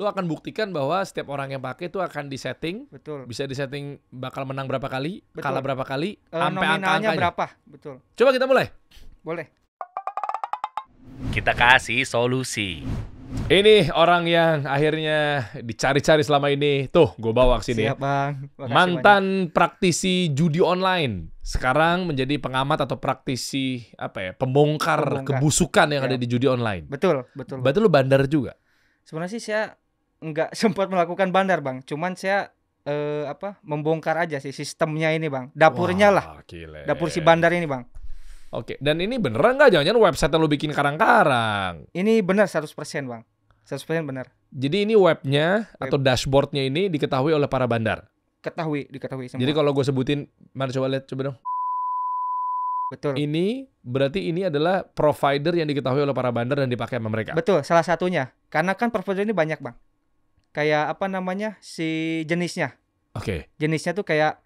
lu akan buktikan bahwa setiap orang yang pakai itu akan disetting betul bisa disetting bakal menang berapa kali betul. kalah berapa kali uh, sampai angka-angkanya berapa betul coba kita mulai boleh kita kasih solusi ini orang yang akhirnya dicari-cari selama ini tuh gue bawa ke sini Siap bang mantan banyak. praktisi judi online sekarang menjadi pengamat atau praktisi apa ya pembongkar, pembongkar. kebusukan yang ya. ada di judi online betul betul berarti lu bandar juga sebenarnya sih saya nggak sempat melakukan bandar bang cuman saya eh, apa membongkar aja sih sistemnya ini bang dapurnya Wah, lah gile. dapur si bandar ini bang oke dan ini beneran nggak jangan-jangan website yang lu bikin karang-karang ini bener 100% bang 100% bener jadi ini webnya Web. atau dashboardnya ini diketahui oleh para bandar ketahui diketahui semua jadi kalau gue sebutin mari coba lihat coba dong Betul. Ini berarti ini adalah provider yang diketahui oleh para bandar dan dipakai sama mereka. Betul, salah satunya. Karena kan provider ini banyak, Bang kayak apa namanya si jenisnya. Oke. Okay. Jenisnya tuh kayak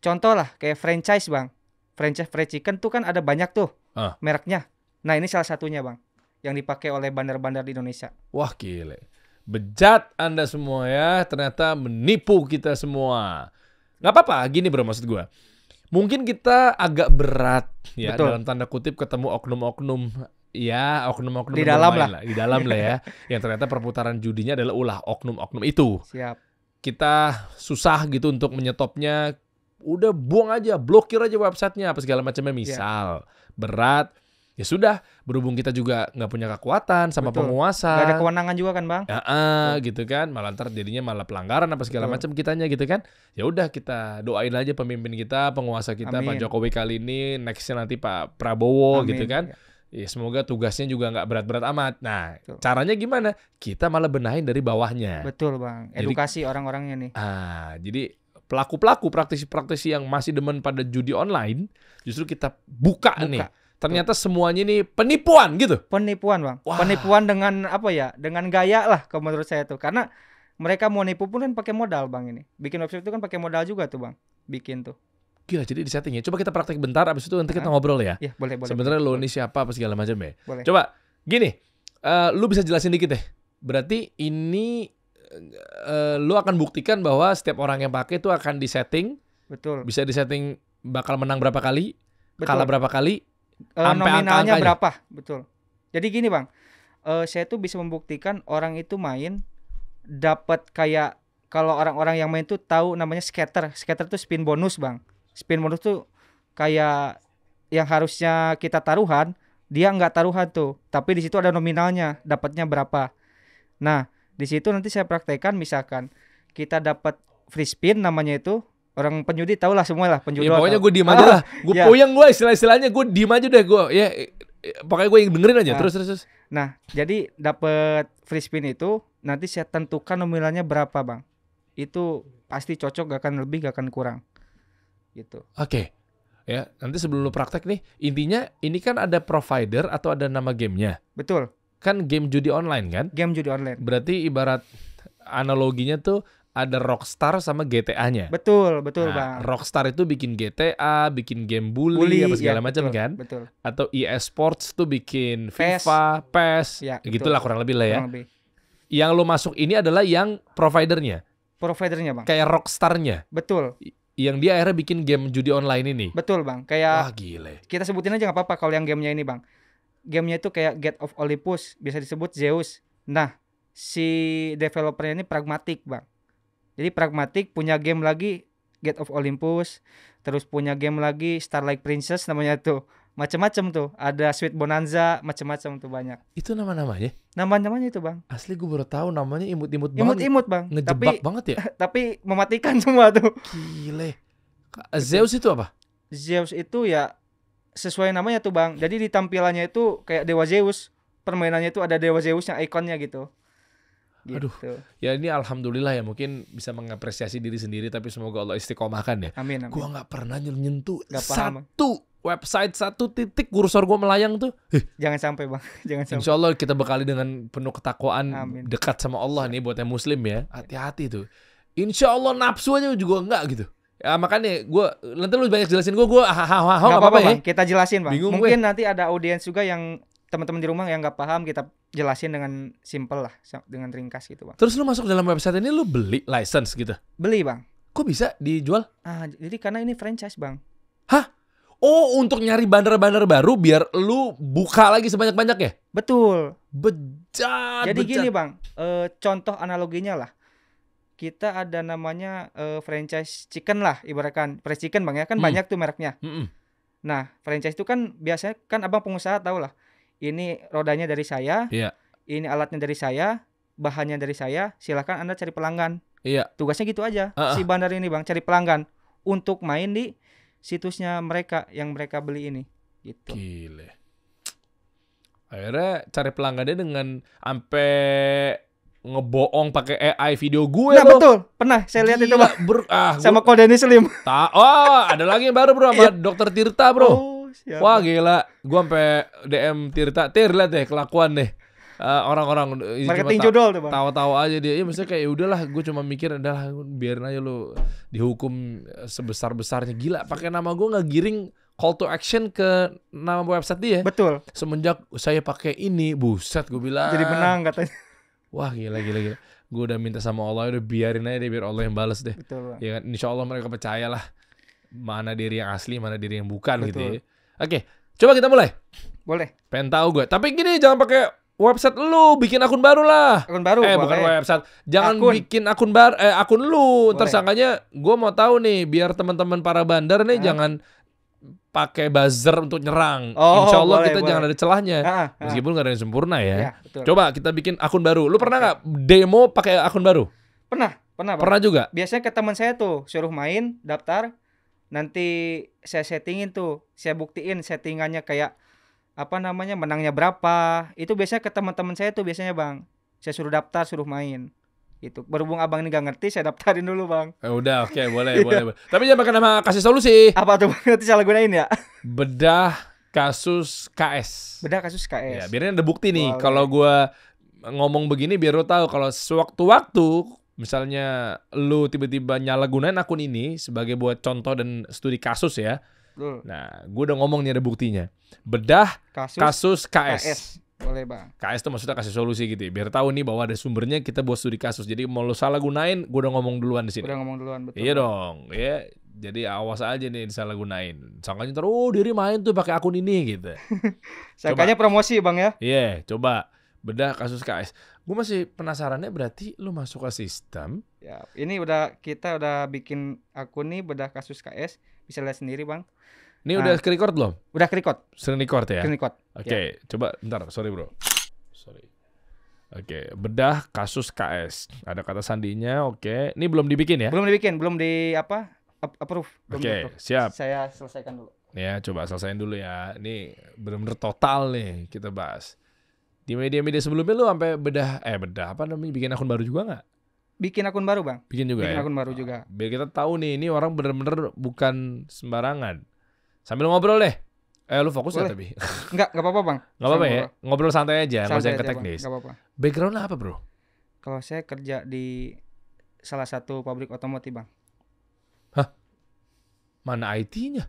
contoh lah kayak franchise bang. Franchise fried chicken tuh kan ada banyak tuh uh. mereknya. Nah ini salah satunya bang yang dipakai oleh bandar-bandar di Indonesia. Wah gile. Bejat Anda semua ya, ternyata menipu kita semua. Gak apa-apa, gini bro maksud gue. Mungkin kita agak berat ya Betul. dalam tanda kutip ketemu oknum-oknum ya oknum-oknum di dalam lah. lah di dalam lah ya yang ternyata perputaran judinya adalah ulah oknum-oknum itu siap kita susah gitu untuk menyetopnya udah buang aja blokir aja websitenya apa segala macamnya iya. misal yeah. berat ya sudah berhubung kita juga nggak punya kekuatan sama Betul. penguasa Gak ada kewenangan juga kan bang ya, uh, gitu kan malah ntar jadinya malah pelanggaran apa segala macam kitanya gitu kan ya udah kita doain aja pemimpin kita penguasa kita Amin. pak jokowi kali ini nextnya nanti pak prabowo Amin. gitu kan ya ya semoga tugasnya juga nggak berat-berat amat. Nah, Betul. caranya gimana? Kita malah benahin dari bawahnya. Betul, Bang. Edukasi orang-orangnya nih. Ah, jadi pelaku-pelaku praktisi-praktisi yang masih demen pada judi online, justru kita buka, buka. nih. Ternyata Betul. semuanya ini penipuan gitu. Penipuan, Bang. Wah. Penipuan dengan apa ya? Dengan gaya lah kalau menurut saya tuh. Karena mereka mau nipu pun kan pakai modal, Bang ini. Bikin website itu kan pakai modal juga tuh, Bang. Bikin tuh. Gila, jadi di setting ya. Coba kita praktek bentar, abis itu nanti kita ngobrol ya. Iya, boleh, boleh. Sebenarnya lo ini siapa, apa segala macam ya. Boleh. Coba, gini, uh, lu bisa jelasin dikit deh. Berarti ini uh, lu akan buktikan bahwa setiap orang yang pakai itu akan di setting Betul. Bisa di setting bakal menang berapa kali, Betul. kalah berapa kali, uh, nominalnya berapa. Betul. Jadi gini bang, uh, saya tuh bisa membuktikan orang itu main dapat kayak kalau orang-orang yang main tuh tahu namanya scatter. Scatter tuh spin bonus bang spin bonus tuh kayak yang harusnya kita taruhan dia nggak taruhan tuh tapi di situ ada nominalnya dapatnya berapa nah di situ nanti saya praktekkan misalkan kita dapat free spin namanya itu orang penjudi tau lah semua lah penjudi ya, pokoknya gue diem ah, aja lah gue iya. puyeng gue istilah-istilahnya gue diem aja deh gue ya pokoknya gue yang dengerin aja nah, terus terus nah jadi dapat free spin itu nanti saya tentukan nominalnya berapa bang itu pasti cocok gak akan lebih gak akan kurang gitu. Oke. Okay. Ya, nanti sebelum lu praktek nih, intinya ini kan ada provider atau ada nama gamenya. Betul. Kan game judi online kan? Game judi online. Berarti ibarat analoginya tuh ada Rockstar sama GTA-nya. Betul, betul, nah, Bang. Rockstar itu bikin GTA, bikin game bully, bully apa segala ya, macam kan? Betul. Atau EA Sports tuh bikin PES. FIFA, PES, ya, lah kurang lebih lah ya. Yang lu masuk ini adalah yang providernya. Providernya, Bang. Kayak Rockstar-nya. Betul yang dia akhirnya bikin game judi online ini. Betul bang, kayak Wah, gile. kita sebutin aja nggak apa-apa kalau yang gamenya ini bang. Gamenya itu kayak Get of Olympus, bisa disebut Zeus. Nah, si developernya ini pragmatik bang. Jadi pragmatik punya game lagi Get of Olympus, terus punya game lagi Starlight Princess namanya tuh macam-macam tuh ada sweet bonanza macam-macam tuh banyak itu nama namanya nama namanya itu bang asli gue baru tahu namanya imut imut banget imut imut bang ngejebak tapi, banget ya tapi mematikan semua tuh gile Zeus itu apa Zeus itu ya sesuai namanya tuh bang jadi di tampilannya itu kayak dewa Zeus permainannya itu ada dewa Zeus yang ikonnya gitu Gitu. Aduh, ya ini alhamdulillah ya mungkin bisa mengapresiasi diri sendiri tapi semoga Allah istiqomahkan ya. Amin. amin. Gua nggak pernah nyentuh gak satu paham. website satu titik kursor gue melayang tuh. Jangan sampai bang, jangan sampai. Insya Allah kita bekali dengan penuh ketakwaan amin. dekat sama Allah nih buat yang Muslim ya. Hati-hati tuh. Insya Allah nafsu aja juga enggak gitu. Ya, makanya gue nanti lu banyak jelasin gue gue hahaha nggak apa-apa ya. Kita jelasin bang. Bingung Mungkin gue. nanti ada audiens juga yang teman-teman di rumah yang nggak paham kita jelasin dengan simple lah dengan ringkas gitu bang terus lu masuk dalam website ini lu beli license gitu beli bang kok bisa dijual ah jadi karena ini franchise bang hah Oh untuk nyari bandar-bandar baru biar lu buka lagi sebanyak-banyak ya? Betul. Bejat. Jadi bejat. gini bang, e, contoh analoginya lah. Kita ada namanya e, franchise chicken lah, ibaratkan franchise chicken bang ya kan hmm. banyak tuh mereknya. Hmm. Nah franchise itu kan biasanya kan abang pengusaha tau lah ini rodanya dari saya, yeah. ini alatnya dari saya, bahannya dari saya, Silakan Anda cari pelanggan. Iya. Tugasnya gitu aja. Uh -uh. Si bandar ini Bang cari pelanggan untuk main di situsnya mereka yang mereka beli ini. Gitu. Gile. Akhirnya cari pelanggannya dengan ampe ngebohong pakai AI video gue Nah, loh. betul. Pernah saya lihat Gila, itu, Bang. ah, sama gue... Denis Slim. Ta oh, ada lagi yang baru, Bro, sama iya. Dokter Tirta, Bro. Oh. Siapa? Wah gila, gua sampai DM Tirta, Tir lihat deh kelakuan deh. Eh, orang-orang uh, marketing jodol tuh bang tahu-tahu aja dia ya maksudnya kayak ya udahlah gue cuma mikir adalah biarin aja lu dihukum eh, sebesar besarnya gila pakai nama gue nggak giring call to action ke nama website dia betul semenjak saya pakai ini buset gue bilang jadi menang katanya wah gila gila gila gue udah minta sama Allah udah biarin aja deh biar Allah yang balas deh betul bang. ya kan insya Allah mereka percaya lah mana diri yang asli mana diri yang bukan gitu Betul. gitu ya. Oke, coba kita mulai. Boleh. Pengen tahu gue. Tapi gini jangan pakai website lu, bikin akun baru lah. Akun baru. Eh boleh. bukan website. Jangan akun. bikin akun bar eh akun lu. Tersangkanya gue mau tahu nih biar teman-teman para bandar nih ah. jangan pakai buzzer untuk nyerang. Oh, Insya Allah boleh, kita boleh. jangan ada celahnya. Ah, ah. Meskipun gak ada yang sempurna ya. ya Coba kita bikin akun baru. Lu pernah nggak demo pakai akun baru? Pernah, pernah. Pernah juga. Biasanya ke teman saya tuh suruh main, daftar, nanti saya settingin tuh saya buktiin settingannya kayak apa namanya menangnya berapa itu biasanya ke teman-teman saya tuh biasanya bang saya suruh daftar suruh main itu berhubung abang ini gak ngerti saya daftarin dulu bang eh, udah oke okay, boleh iya. boleh, boleh tapi jangan pakai nama kasih solusi apa tuh nanti salah gunain ya bedah kasus KS bedah kasus KS ya biarin ada bukti nih wow, kalau iya. gue ngomong begini biar lo tahu kalau sewaktu-waktu misalnya lu tiba-tiba gunain akun ini sebagai buat contoh dan studi kasus ya. Betul. Nah, gue udah ngomong nih ada buktinya. Bedah kasus, kasus KS. KS. Boleh bang. KS itu maksudnya kasih solusi gitu ya. Biar tahu nih bahwa ada sumbernya kita buat studi kasus. Jadi mau lu salah gunain, gue udah ngomong duluan di sini. Udah ngomong duluan betul. Iya dong. Iya. Jadi awas aja nih salah gunain. Sangkanya terus oh, diri main tuh pakai akun ini gitu. Sangkanya promosi bang ya. Iya, yeah, coba bedah kasus KS. Gue masih penasarannya berarti lu masuk ke sistem. Ya, ini udah kita udah bikin akun nih bedah kasus KS, bisa lihat sendiri, Bang. Ini nah, udah kerekord belum? Udah kerekord record. Sering record ya? ya. Oke, okay, ya. coba bentar, sorry bro. Sorry. Oke, okay, bedah kasus KS. Ada kata sandinya, oke. Okay. Ini belum dibikin ya? Belum dibikin, belum di apa? Approve. Oke, okay, siap. Saya selesaikan dulu. Ya, coba selesaikan dulu ya. Ini benar-benar total nih kita bahas. Di media-media sebelumnya lu sampai bedah eh bedah apa namanya bikin akun baru juga nggak? Bikin akun baru bang. Bikin juga. Bikin ya? akun baru juga. Ah, biar kita tahu nih ini orang bener-bener bukan sembarangan. Sambil ngobrol deh. Eh lu fokus ya, Boleh. tapi? Nggak, nggak apa-apa bang. Nggak apa-apa ya. Ngobrol santai aja, nggak usah ke teknis. Gak apa-apa. Background apa bro? Kalau saya kerja di salah satu pabrik otomotif bang. Hah? Mana IT-nya?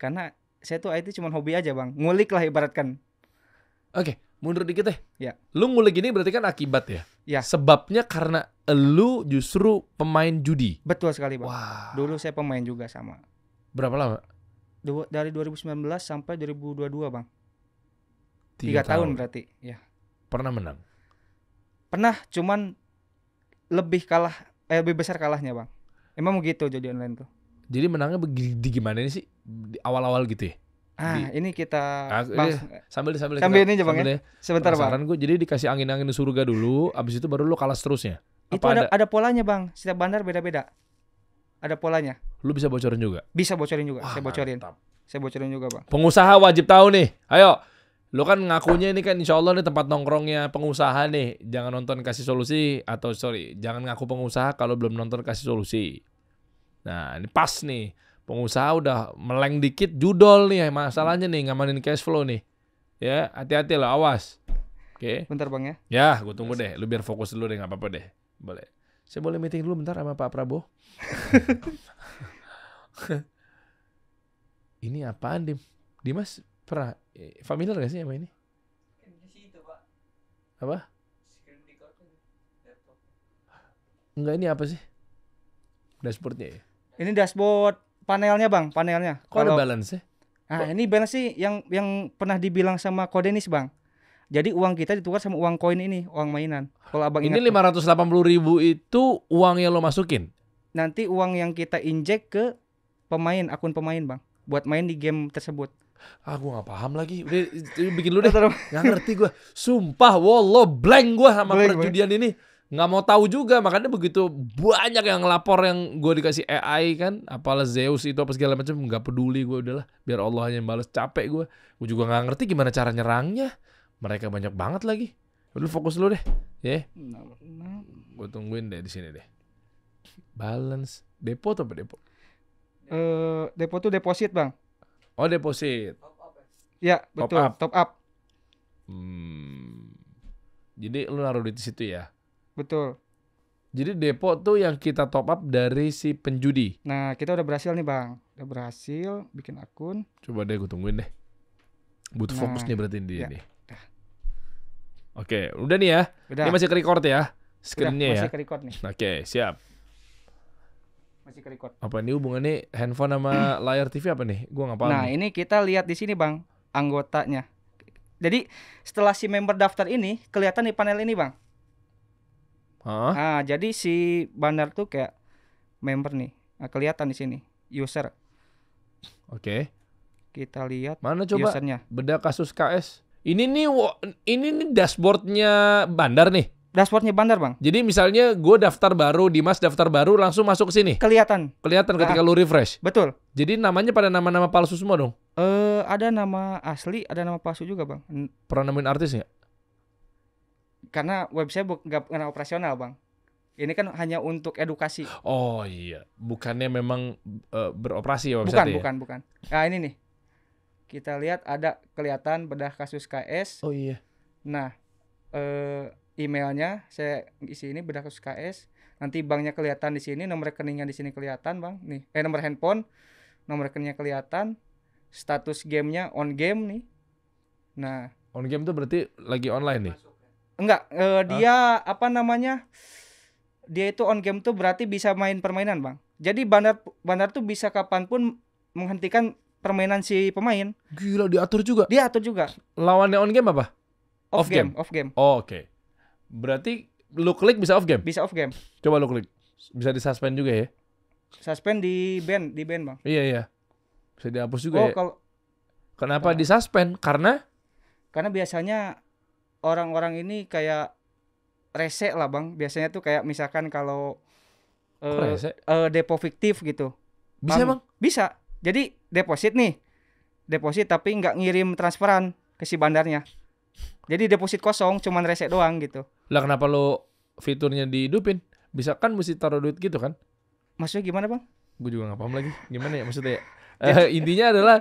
Karena saya tuh IT cuma hobi aja bang, ngulik lah ibaratkan. Oke, okay mundur dikit deh. Ya. Lu ngulik gini berarti kan akibat ya? Ya. Sebabnya karena lu justru pemain judi. Betul sekali, Bang. Wah. Dulu saya pemain juga sama. Berapa lama? Du dari 2019 sampai 2022, Bang. Tiga, Tiga tahun. tahun berarti, ya. Pernah menang? Pernah, cuman lebih kalah eh lebih besar kalahnya, Bang. Emang begitu jadi online tuh. Jadi menangnya di gimana sih? Awal-awal gitu ya? Ah, di, ini kita ah, iya. sambil sambil sambil kita, ini jepang ya. Sebentar bang. gue jadi dikasih angin-angin di surga dulu, abis itu baru lu kalah seterusnya. itu ada, ada polanya bang. Setiap bandar beda-beda. Ada polanya. Lu bisa bocorin juga. Bisa bocorin juga. Wah, saya bocorin. Mantap. Saya bocorin juga bang. Pengusaha wajib tahu nih. Ayo. Lu kan ngakunya ini kan insyaallah Allah nih tempat nongkrongnya pengusaha nih. Jangan nonton kasih solusi atau sorry, jangan ngaku pengusaha kalau belum nonton kasih solusi. Nah ini pas nih pengusaha udah meleng dikit judol nih ya, masalahnya nih ngamanin cash flow nih ya hati-hati lah awas oke okay. bentar bang ya ya gue tunggu deh lu biar fokus dulu deh nggak apa-apa deh boleh saya boleh meeting dulu bentar sama Pak Prabowo ini apaan dim Dimas pernah eh, familiar gak sih sama ini apa Enggak ini apa sih dashboardnya ya ini dashboard panelnya bang, panelnya. Kalau balance ya? Nah, ini balance sih yang yang pernah dibilang sama Kodenis bang. Jadi uang kita ditukar sama uang koin ini, uang mainan. Kalau abang ini lima ratus delapan puluh ribu itu uang yang lo masukin. Nanti uang yang kita injek ke pemain, akun pemain bang, buat main di game tersebut. Ah gue gak paham lagi Udah bikin lu deh Gak ngerti gue Sumpah Wallah blank gue sama blank, perjudian blank. ini nggak mau tahu juga makanya begitu banyak yang lapor yang gue dikasih AI kan apalah Zeus itu apa segala macam nggak peduli gue udahlah biar Allah hanya balas capek gue gue juga nggak ngerti gimana cara nyerangnya mereka banyak banget lagi lu fokus lu deh ya yeah. gue tungguin deh di sini deh balance depo atau apa depo uh, depo tuh deposit bang oh deposit ya betul top up, top up. Hmm. jadi lu naruh di situ ya Betul. Jadi depo tuh yang kita top up dari si penjudi. Nah, kita udah berhasil nih, Bang. Udah berhasil bikin akun. Coba deh gue tungguin deh. Butuh nah, fokus iya. nih berarti dia ya. nih. Oke, udah nih ya. Udah. Ini masih ke record ya. Screennya ya. Masih ke record nih. Oke, siap. Masih ke record. Apa ini hubungannya handphone sama layar TV apa nih? Gua nggak paham. Nah, nih. ini kita lihat di sini, Bang, anggotanya. Jadi, setelah si member daftar ini kelihatan di panel ini, Bang. Huh? Ah, jadi si bandar tuh kayak member nih. Nah, kelihatan di sini user. Oke. Okay. Kita lihat mana coba usernya. Beda kasus KS. Ini nih ini nih dashboardnya bandar nih. Dashboardnya bandar bang. Jadi misalnya gue daftar baru, Dimas daftar baru, langsung masuk ke sini. Kelihatan. Kelihatan ketika ah, lu refresh. Betul. Jadi namanya pada nama-nama palsu semua dong. Eh uh, ada nama asli, ada nama palsu juga bang. Pernah nemuin artis nggak? karena website nggak pernah operasional bang ini kan hanya untuk edukasi oh iya bukannya memang uh, beroperasi ya website bukan ya? bukan bukan nah ini nih kita lihat ada kelihatan bedah kasus KS oh iya nah eh, emailnya saya isi ini bedah kasus KS nanti banknya kelihatan di sini nomor rekeningnya di sini kelihatan bang nih eh nomor handphone nomor rekeningnya kelihatan status gamenya on game nih nah on game tuh berarti lagi online nih Enggak, uh, dia huh? apa namanya? Dia itu on game tuh berarti bisa main permainan, Bang. Jadi bandar bandar tuh bisa kapanpun menghentikan permainan si pemain. Gila, diatur juga. dia atur juga. Lawannya on game apa? Off, off game. game, off game. Oh, oke. Okay. Berarti lu klik bisa off game? Bisa off game. Coba lu klik. Bisa di suspend juga ya? Suspend di ban, di ban, Bang. Iya, iya. Bisa dihapus juga oh, ya. Kalau Kenapa di suspend? Karena karena biasanya orang-orang ini kayak rese lah bang biasanya tuh kayak misalkan kalau uh, uh, depo fiktif gitu bisa bang, bang bisa jadi deposit nih deposit tapi nggak ngirim transferan ke si bandarnya jadi deposit kosong cuman rese doang gitu lah kenapa lo fiturnya dihidupin bisa kan mesti taruh duit gitu kan maksudnya gimana bang gue juga nggak paham lagi gimana ya maksudnya ya? uh, intinya adalah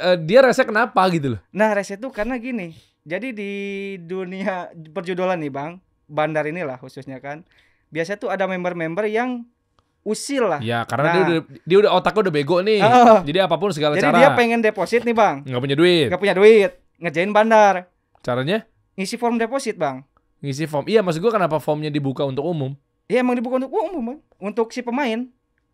uh, dia rese kenapa gitu loh nah rese tuh karena gini jadi di dunia perjudulan nih Bang, bandar inilah khususnya kan. Biasanya tuh ada member-member yang usil lah. Ya karena nah, dia udah dia udah otaknya udah bego nih. Uh, jadi apapun segala jadi cara. Jadi dia pengen deposit nih bang. Gak punya duit. Gak punya duit. Ngerjain bandar. Caranya? Ngisi form deposit bang. Ngisi form. Iya maksud gua kenapa formnya dibuka untuk umum? Iya emang dibuka untuk umum bang. Untuk si pemain.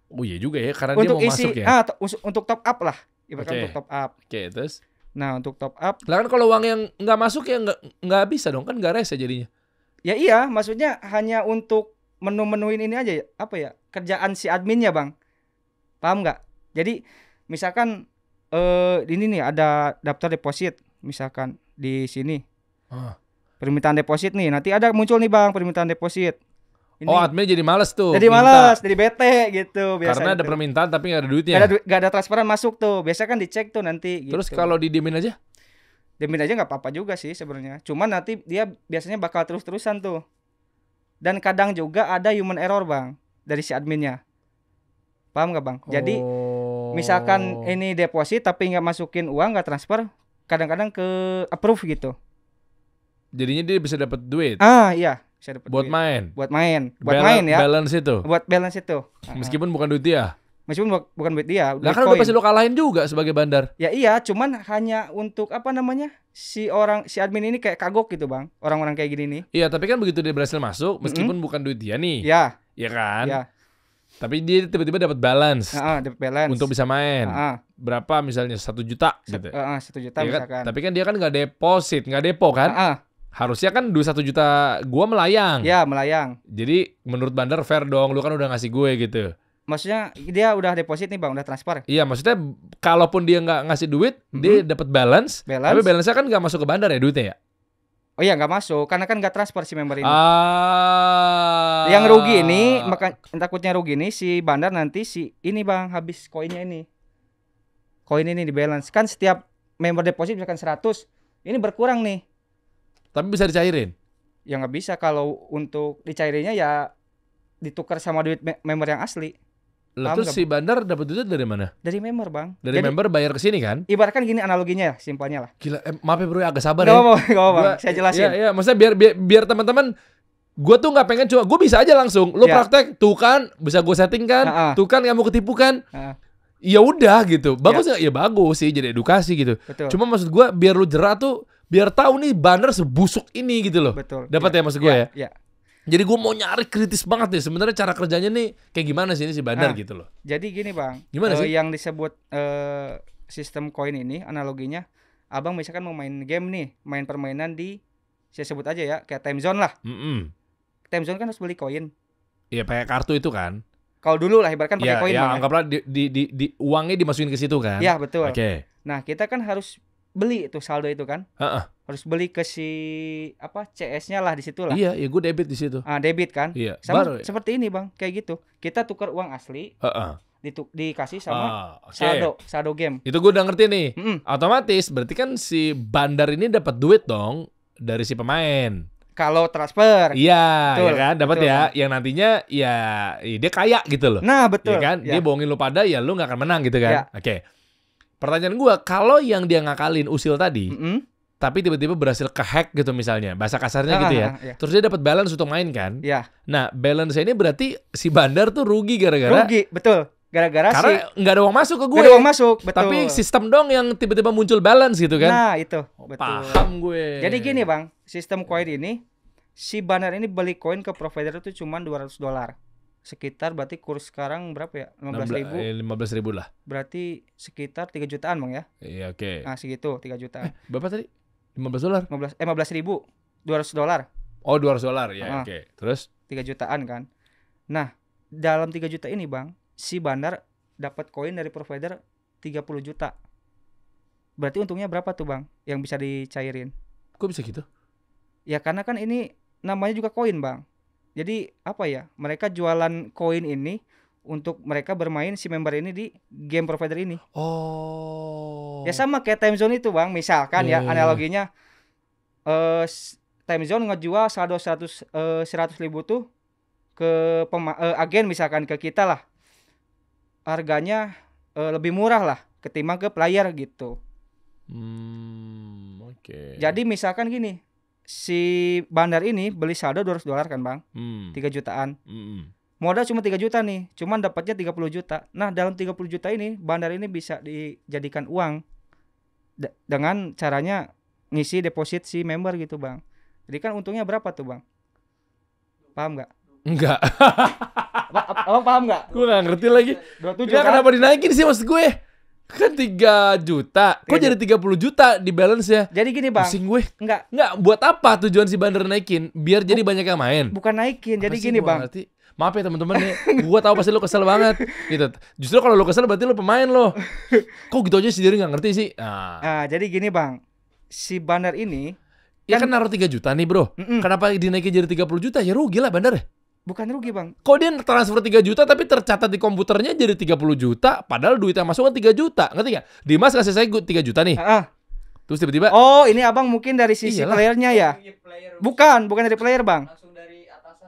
Oh iya juga ya karena untuk dia mau isi, masuk ya. Ah, untuk top up lah. Ibaratkan okay. untuk top up. Oke okay, terus. Nah untuk top up. Lah kan kalau uang yang nggak masuk ya nggak nggak bisa dong kan nggak rese jadinya. Ya iya maksudnya hanya untuk menu-menuin ini aja ya apa ya kerjaan si adminnya bang. Paham nggak? Jadi misalkan eh ini nih ada daftar deposit misalkan di sini. Ah. Permintaan deposit nih nanti ada muncul nih bang permintaan deposit. Oh, ini. Oh admin jadi males tuh. Jadi males, jadi bete gitu. Biasa Karena ada gitu. permintaan tapi nggak ada duitnya. Gak ada, gak ada transferan masuk tuh. Biasanya kan dicek tuh nanti. Gitu. Terus kalau didiemin aja? Diemin aja nggak apa-apa juga sih sebenarnya. Cuman nanti dia biasanya bakal terus-terusan tuh. Dan kadang juga ada human error bang dari si adminnya. Paham gak bang? Jadi oh. misalkan ini deposit tapi nggak masukin uang nggak transfer, kadang-kadang ke approve gitu. Jadinya dia bisa dapat duit. Ah iya bisa dapat buat duit. main. Buat main. Buat Bal main ya. Balance itu. Buat balance itu. Meskipun bukan duit dia. Meskipun bu bukan duit dia. Lah kan udah pasti lo kalahin juga sebagai bandar. Ya iya, cuman hanya untuk apa namanya? si orang si admin ini kayak kagok gitu, Bang. Orang-orang kayak gini nih. Iya, tapi kan begitu dia berhasil masuk meskipun mm -hmm. bukan duit dia nih. ya. ya kan? ya. Tapi dia tiba-tiba dapat balance. Uh, dapat balance. Untuk bisa main. Uh, Berapa misalnya satu juta gitu. Ya? satu uh, juta ya Kan? Tapi kan dia kan nggak deposit, nggak depo kan? uh Uh, Harusnya kan dua satu juta gua melayang. Ya melayang. Jadi menurut bandar fair dong, lu kan udah ngasih gue gitu. Maksudnya dia udah deposit nih bang, udah transfer. Iya, maksudnya kalaupun dia nggak ngasih duit, mm-hmm. dia dapat balance, balance. Tapi balance-nya kan nggak masuk ke bandar ya duitnya ya. Oh iya nggak masuk, karena kan nggak transfer si member ini. Ah. Yang rugi ini, maka takutnya rugi ini si bandar nanti si ini bang habis koinnya ini. Koin ini di balance kan setiap member deposit misalkan 100, ini berkurang nih tapi bisa dicairin? Ya nggak bisa kalau untuk dicairinnya ya ditukar sama duit me member yang asli. Lalu terus si bandar dapat duit dari mana? Dari member, Bang. Dari Jadi, member bayar ke sini kan? Ibaratkan gini analoginya ya, simpelnya lah. Gila, eh, maaf ya Bro, ya, agak sabar gak ya. Apa, gak apa, Bang. Saya jelasin. Iya, iya, maksudnya biar biar, biar teman-teman gue tuh nggak pengen cuma gue bisa aja langsung lo yeah. praktek tuh kan bisa gue setting kan uh -uh. tuh kan mau ketipu kan uh ya udah gitu bagus yeah. ya bagus sih jadi edukasi gitu Betul. cuma maksud gue biar lo jerah tuh biar tahu nih banner sebusuk ini gitu loh. Betul. Dapat ya, ya maksud gue iya, ya. ya. Jadi gue mau nyari kritis banget nih sebenarnya cara kerjanya nih kayak gimana sih ini si bandar nah, gitu loh. Jadi gini bang. Gimana uh, sih? Yang disebut uh, sistem koin ini analoginya, abang misalkan mau main game nih, main permainan di saya sebut aja ya kayak time zone lah. Mm -mm. Time zone kan harus beli koin. Iya pakai kartu itu kan. Kalau dulu lah ibaratkan pakai iya, koin. Ya, ya anggaplah di, di, di, di uangnya dimasukin ke situ kan. Iya betul. Oke. Okay. Nah kita kan harus beli itu saldo itu kan? Uh -uh. Harus beli ke si apa CS-nya lah di situ lah. Iya, iya gue debit di situ. Ah, debit kan? Iya. Sama Baru, seperti ini, Bang. Kayak gitu. Kita tukar uang asli. Uh -uh. Ditu dikasih sama ah, okay. saldo saldo game. Itu gue udah ngerti nih. Mm -mm. Otomatis berarti kan si bandar ini dapat duit dong dari si pemain. Kalau transfer. Iya, iya kan? betul, ya kan dapat ya. Kan? Yang nantinya ya, ya dia kaya gitu loh. Nah, betul. Iya kan? Ya kan? Ya. Dia bohongin lu pada ya lu nggak akan menang gitu kan. Ya. Oke. Okay. Pertanyaan gue, kalau yang dia ngakalin usil tadi, mm -hmm. tapi tiba-tiba berhasil kehack gitu misalnya, bahasa kasarnya gitu ya. Ah, ah, ah, iya. Terus dia dapat balance untuk main kan? Iya. Nah, balance ini berarti si bandar tuh rugi gara-gara rugi, betul. Gara-gara Karena nggak ada uang masuk ke gue. ada uang masuk, betul. Tapi sistem dong yang tiba-tiba muncul balance gitu kan? Nah, itu. Oh, betul. Paham gue. Jadi gini, Bang. Sistem koin ini si bandar ini beli koin ke provider itu cuma 200 dolar sekitar berarti kurs sekarang berapa ya? 15 ribu? 15 eh, ribu lah. Berarti sekitar 3 jutaan bang ya? Iya oke. Okay. Nah segitu 3 jutaan. Eh, berapa tadi? 15 dolar? 15, eh 15 ribu. 200 dolar. Oh 200 dolar ya uh -huh. oke. Okay. Terus? 3 jutaan kan. Nah dalam 3 juta ini bang, si bandar dapat koin dari provider 30 juta. Berarti untungnya berapa tuh bang yang bisa dicairin? Kok bisa gitu? Ya karena kan ini namanya juga koin bang jadi apa ya mereka jualan koin ini untuk mereka bermain si member ini di game provider ini oh ya sama kayak time zone itu bang misalkan yeah. ya iya. analoginya eh uh, time zone ngejual saldo seratus uh, ribu tuh ke pema uh, agen misalkan ke kita lah harganya uh, lebih murah lah ketimbang ke player gitu hmm, oke okay. jadi misalkan gini si bandar ini beli saldo 200 dolar kan bang hmm. 3 jutaan hmm. modal cuma 3 juta nih cuman dapatnya 30 juta nah dalam 30 juta ini bandar ini bisa dijadikan uang de dengan caranya ngisi deposit si member gitu bang jadi kan untungnya berapa tuh bang paham nggak Enggak. Abang paham gak? Gue gak ngerti lagi. 27 kan? kenapa dinaikin sih maksud gue? Kan 3 juta. Kok 3 iya, jadi 30 juta di balance ya? Jadi gini, Bang. Pusing gue. Enggak. Enggak, buat apa tujuan si bandar naikin? Biar Buk jadi banyak yang main. Bukan naikin, jadi gini, Bang. Ngerti. Maaf ya teman-teman nih, ya. gua tahu pasti lo kesel banget gitu. Justru kalau lo kesel berarti lo pemain lo. Kok gitu aja sendiri nggak ngerti sih? Nah. nah, jadi gini, Bang. Si bandar ini Ya kan, kan naruh 3 juta nih, Bro. Mm -mm. Kenapa dinaikin jadi 30 juta? Ya rugi lah bandar. Bukan rugi bang. Kok dia transfer 3 juta tapi tercatat di komputernya jadi 30 juta. Padahal duit yang masuk kan 3 juta. Ngerti gak? Dimas kasih saya 3 juta nih. Uh-uh. Terus tiba-tiba. Oh ini abang mungkin dari sisi Iyalah. playernya ya. Bukan, bukan dari player bang. Langsung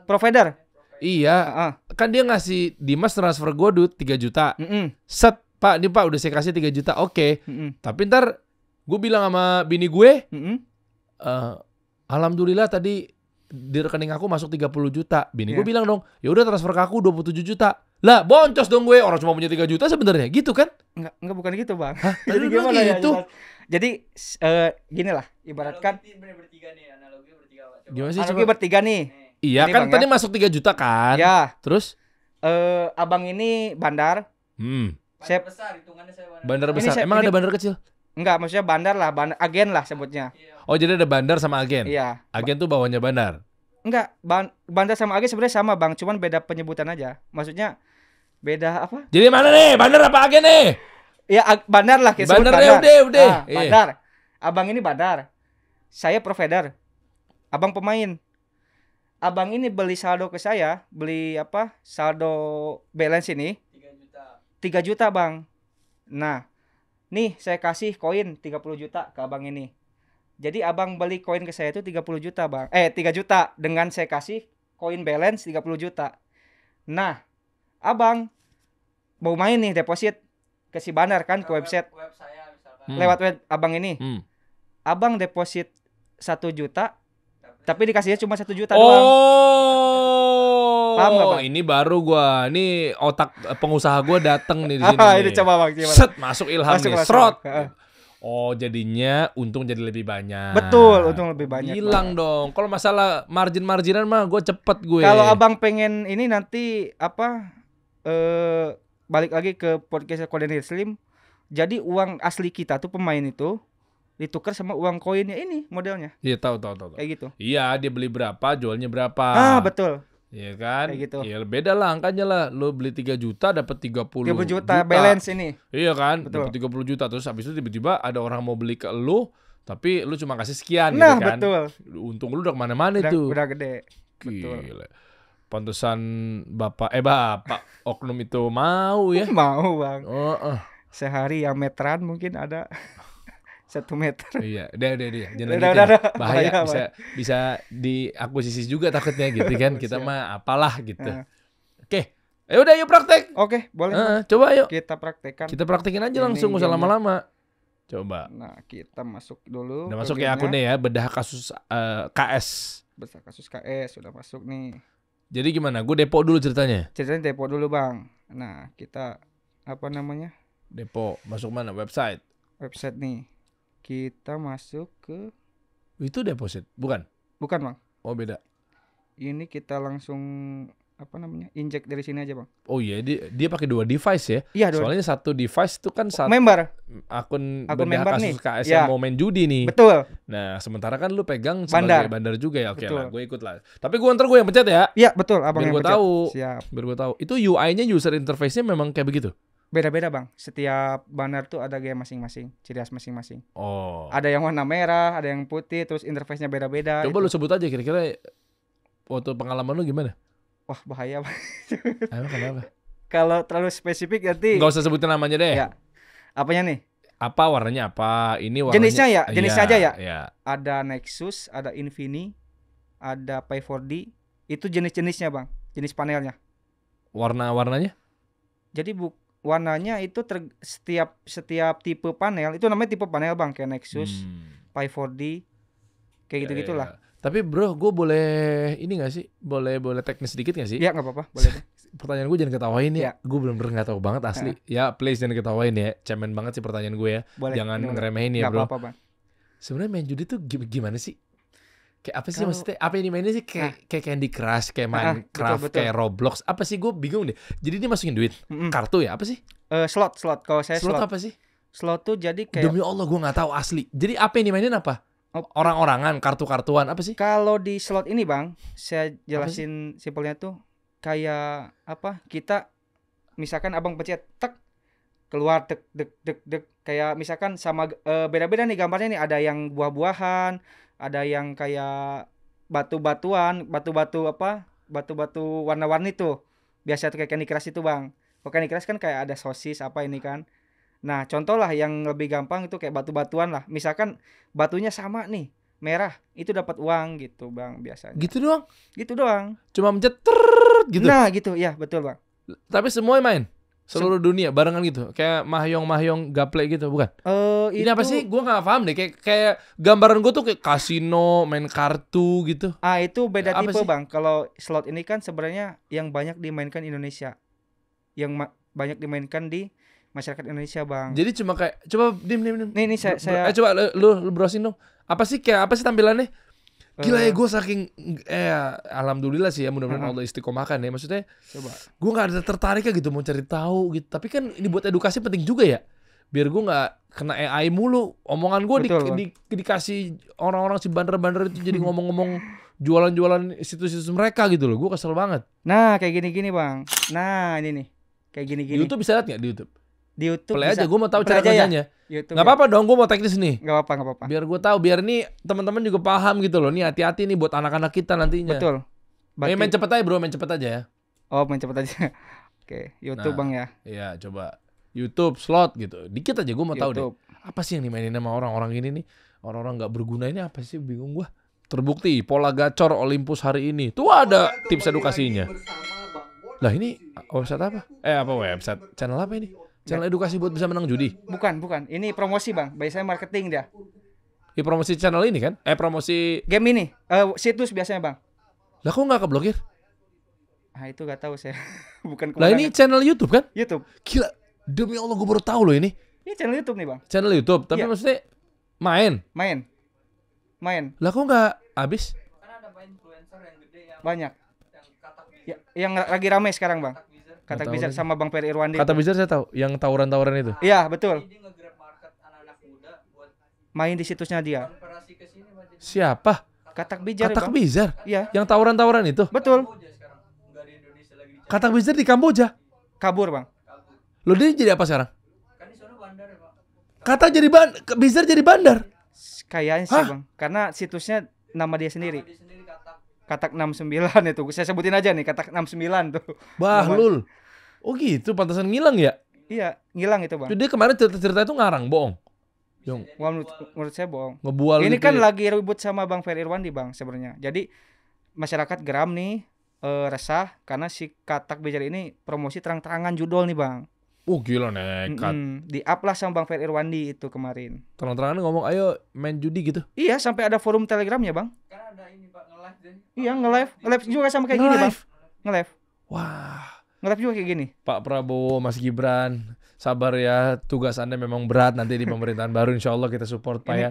Provider. Iya. Uh-uh. Kan dia ngasih Dimas transfer gue duit 3 juta. Uh mm Set. Pak, ini Pak udah saya kasih 3 juta. Oke. Okay. Mm-mm. Tapi ntar gue bilang sama bini gue. Mm-mm. Uh, Alhamdulillah tadi di rekening aku masuk 30 juta. Bini yeah. gue iya. bilang dong, ya udah transfer ke aku 27 juta. Lah, boncos dong gue. Orang cuma punya 3 juta sebenarnya. Gitu kan? Enggak, enggak bukan gitu, Bang. Hah, jadi gimana ya, gitu? ya? Jelas. Jadi uh, eh, gini lah, ibaratkan analogi bertiga nih, analogi bertiga. Coba. Gimana sih? Analogi coba? bertiga nih. Iya, ini kan bang, tadi ya? masuk 3 juta kan? Iya. Terus eh uh, abang ini bandar. Hmm. Bandar saya, besar hitungannya saya bandar. Bandar besar. Saya, Emang ini, ada bandar kecil? Enggak, maksudnya bandar lah, bandar, agen lah sebutnya. Oh, jadi ada bandar sama agen. Iya. Agen tuh bawahnya bandar. Enggak, ban bandar sama agen sebenarnya sama, Bang, cuman beda penyebutan aja. Maksudnya beda apa? Jadi mana nih? Bandar apa agen nih? Ya bandar lah bandar. bandar. Udah, udah. Ah, iya. bandar. Abang ini bandar. Saya provider. Abang pemain. Abang ini beli saldo ke saya, beli apa? Saldo balance ini. 3 juta. 3 juta, Bang. Nah, nih saya kasih koin 30 juta ke abang ini jadi abang beli koin ke saya itu 30 juta bang eh 3 juta dengan saya kasih koin balance 30 juta nah abang mau main nih deposit ke si banar kan ke, website saya hmm. lewat web abang ini hmm. abang deposit satu juta tapi dikasihnya cuma satu juta oh. doang Paham gak, oh, Bang? ini baru gua. Ini otak pengusaha gua dateng nih di ah, sini. ini coba Bang, gimana? Set, masuk ilham masuk, nih. Masuk, Srot. Oh, jadinya untung jadi lebih banyak. Betul, untung lebih banyak. Hilang dong. Kalau masalah margin-marginan mah gue cepet gue. Kalau abang pengen ini nanti apa eh balik lagi ke podcast Koordinir Slim. Jadi uang asli kita tuh pemain itu ditukar sama uang koinnya ini modelnya. Iya, tahu tahu tahu. Kayak gitu. Iya, dia beli berapa, jualnya berapa. Ah, betul. Iya kan? Kayak gitu. Ya beda lah angkanya lah. Lu beli 3 juta dapat 30 30 juta, juta balance ini. Iya kan? Dapat 30 juta terus habis itu tiba-tiba ada orang mau beli ke lu tapi lu cuma kasih sekian gitu nah, gitu kan. betul. Untung lu udah kemana mana udah, tuh. Udah gede. Gila. Betul. Pantesan bapak eh bapak oknum itu mau ya. Mau, Bang. Oh, uh. Sehari yang meteran mungkin ada. satu meter. Iya, udah udah udah, jangan udah, gitu udah, ya. udah. Bahaya, bahaya bisa bahaya. bisa diakuisisi juga takutnya gitu kan. Kita mah apalah gitu. Oke, okay. Ya ayo udah yuk praktek. Oke, okay, boleh. Uh, uh, coba yuk. Kita praktekkan. Kita praktekin aja langsung, usah lama-lama. Coba. Nah, kita masuk dulu. Udah masuk ya akunnya ya, bedah kasus uh, eh, KS. Bedah kasus KS sudah masuk nih. Jadi gimana? Gue depo dulu ceritanya. Ceritanya depo dulu bang. Nah, kita apa namanya? Depo masuk mana? Website. Website nih kita masuk ke Itu deposit, bukan? Bukan, Bang. Oh, beda. Ini kita langsung apa namanya injek dari sini aja bang oh iya dia dia pakai dua device ya iya dua. soalnya satu device itu kan satu member akun akun member kasus nih KS ya. yang mau main judi nih betul nah sementara kan lu pegang bandar. bandar juga ya oke okay lah gue ikut lah tapi gue ntar gue yang pencet ya iya betul abang biar yang gue tahu siap biar gue tahu itu UI nya user interface nya memang kayak begitu beda-beda bang setiap banner tuh ada gaya masing-masing ciri khas masing-masing oh ada yang warna merah ada yang putih terus interface-nya beda-beda coba itu. lu sebut aja kira-kira waktu pengalaman lu gimana wah bahaya bang kenapa kalau terlalu spesifik nanti nggak usah sebutin namanya deh ya apanya nih apa warnanya apa ini warnanya jenisnya ya iya, jenisnya ya, aja ya. ya ada Nexus ada Infini ada Pay 4D itu jenis-jenisnya bang jenis panelnya warna-warnanya jadi bu warnanya itu ter, setiap setiap tipe panel itu namanya tipe panel bang kayak Nexus, hmm. Pi 4D kayak ya, gitu gitulah. Ya, ya, Tapi bro, gue boleh ini gak sih? Boleh boleh teknis sedikit gak sih? Iya nggak apa-apa, boleh. pertanyaan gue jangan ketawain ya. ya. Gue belum pernah nggak tahu banget asli. Ya. ya please jangan ketawain ya. Cemen banget sih pertanyaan gue ya. Boleh. Jangan ngeremehin ya gak bro. Apa -apa, bang. Sebenarnya main judi tuh gimana sih? kayak apa sih Kalo... maksudnya apa yang dimainin sih kayak nah. kayak Candy Crush kayak Minecraft ah, betul, betul. kayak Roblox apa sih gue bingung deh jadi dia masukin duit mm-hmm. kartu ya apa sih uh, slot slot kalau saya slot, slot apa sih slot tuh jadi kayak demi Allah gue nggak tahu asli jadi apa yang dimainin apa orang-orangan kartu-kartuan apa sih kalau di slot ini bang saya jelasin simpelnya tuh kayak apa kita misalkan abang pencet tek keluar dek dek dek dek kayak misalkan sama beda eh, beda-beda nih gambarnya nih ada yang buah-buahan ada yang kayak batu-batuan, batu-batu apa? Batu-batu warna-warni tuh. Biasa tuh kayak Candy Crush itu, Bang. Kalau Candy Crush kan kayak ada sosis apa ini kan. Nah, contoh lah yang lebih gampang itu kayak batu-batuan lah. Misalkan batunya sama nih, merah, itu dapat uang gitu, Bang, biasanya. Gitu doang? Gitu doang. Cuma mencet gitu. Nah, gitu, ya, betul, Bang. Tapi semua main. Seluruh dunia barengan gitu. Kayak Mahyong Mahyong gaple gitu, bukan? Uh, eh, itu... Ini apa sih? gue nggak paham deh. Kayak kayak gambaran gua tuh kayak kasino, main kartu gitu. Ah, itu beda apa tipe, sih? Bang. Kalau slot ini kan sebenarnya yang banyak dimainkan Indonesia. Yang banyak dimainkan di masyarakat Indonesia, Bang. Jadi cuma kayak coba dim dim dim. Nih, nih saya, saya... Eh, coba lu, lu, lu browsing dong. Apa sih kayak apa sih tampilannya? Gila ya eh. gue saking eh ya, alhamdulillah sih ya mudah-mudahan Allah istiqomahkan ya maksudnya. Coba. Gue nggak ada tertarik ya gitu mau cari tahu gitu. Tapi kan ini buat edukasi penting juga ya. Biar gue nggak kena AI mulu. Omongan gue di, di, di, dikasih orang-orang si bandar-bandar itu jadi ngomong-ngomong jualan-jualan institusi situs mereka gitu loh. Gue kesel banget. Nah kayak gini-gini bang. Nah ini nih. Kayak gini-gini. YouTube bisa lihat nggak di YouTube? di YouTube. Play bisa. aja, gue mau tahu cara kerjanya. Ya? Gak ya. apa-apa ya. dong, gue mau teknis nih. Gak apa-apa, gak apa-apa. Biar gue tahu, biar nih teman-teman juga paham gitu loh. Nih hati-hati nih buat anak-anak kita nantinya. Betul. Berarti... main cepet aja bro, main cepet aja ya. Oh, main cepet aja. Oke, YouTube nah, bang ya. Iya, coba YouTube slot gitu. Dikit aja gue mau tahu deh. Apa sih yang dimainin sama orang-orang ini nih? Orang-orang nggak berguna ini apa sih? Bingung gue. Terbukti pola gacor Olympus hari ini. Tuh ada tips edukasinya. Lah ini website apa? Eh apa website? Channel apa ini? Channel edukasi buat bisa menang judi? Bukan, bukan. Ini promosi, Bang. Biasanya marketing dia. Di ya, promosi channel ini kan? Eh promosi game ini. Uh, situs biasanya, Bang. Lah kok nggak keblokir? Ah itu gak tahu saya. bukan Lah ini channel YouTube kan? YouTube. Gila. Demi Allah gue baru tahu loh ini. Ini channel YouTube nih, Bang. Channel YouTube, tapi iya. maksudnya main. Main. Main. Lah kok nggak habis? Karena ada influencer yang gede yang banyak. Yang, yang lagi rame sekarang, Bang. Kata nah, Bizar sama Bang Peri Irwandi. Kata Bizar saya tahu, yang tawuran-tawuran itu. Iya, betul. Main di situsnya dia. Siapa? Katak Bijar. Ya, Katak Bijar. Iya. Yang tawuran-tawuran itu. Betul. Katak Bijar di Kamboja. Kabur, Bang. Lo dia jadi apa sekarang? Kan ya, Kata jadi ban Bizar jadi bandar. Kayaknya sih, Hah? Bang. Karena situsnya nama dia sendiri. Katak 69 itu. Saya sebutin aja nih, Katak 69 tuh. Bahlul. Oh gitu, pantasan ngilang ya? Iya, ngilang itu bang. Jadi kemarin cerita-cerita itu ngarang, bohong. Yang menurut, menurut saya bohong. Ngebual Ini gitu kan ya? lagi ribut sama Bang Ferry Irwandi bang sebenarnya. Jadi masyarakat geram nih uh, resah karena si katak bejar ini promosi terang-terangan judul nih bang. Oh gila nekat. Mm -mm. Di up lah sama Bang Ferry Irwandi itu kemarin. Terang-terangan ngomong ayo main judi gitu. Iya sampai ada forum telegramnya bang. Karena ada ini pak nge-live Iya nge-live, nge-live juga sama kayak nge gini bang. Nge-live. Wah ngerap juga kayak gini Pak Prabowo Mas Gibran sabar ya tugas anda memang berat nanti di pemerintahan baru insya Allah kita support Pak ini. ya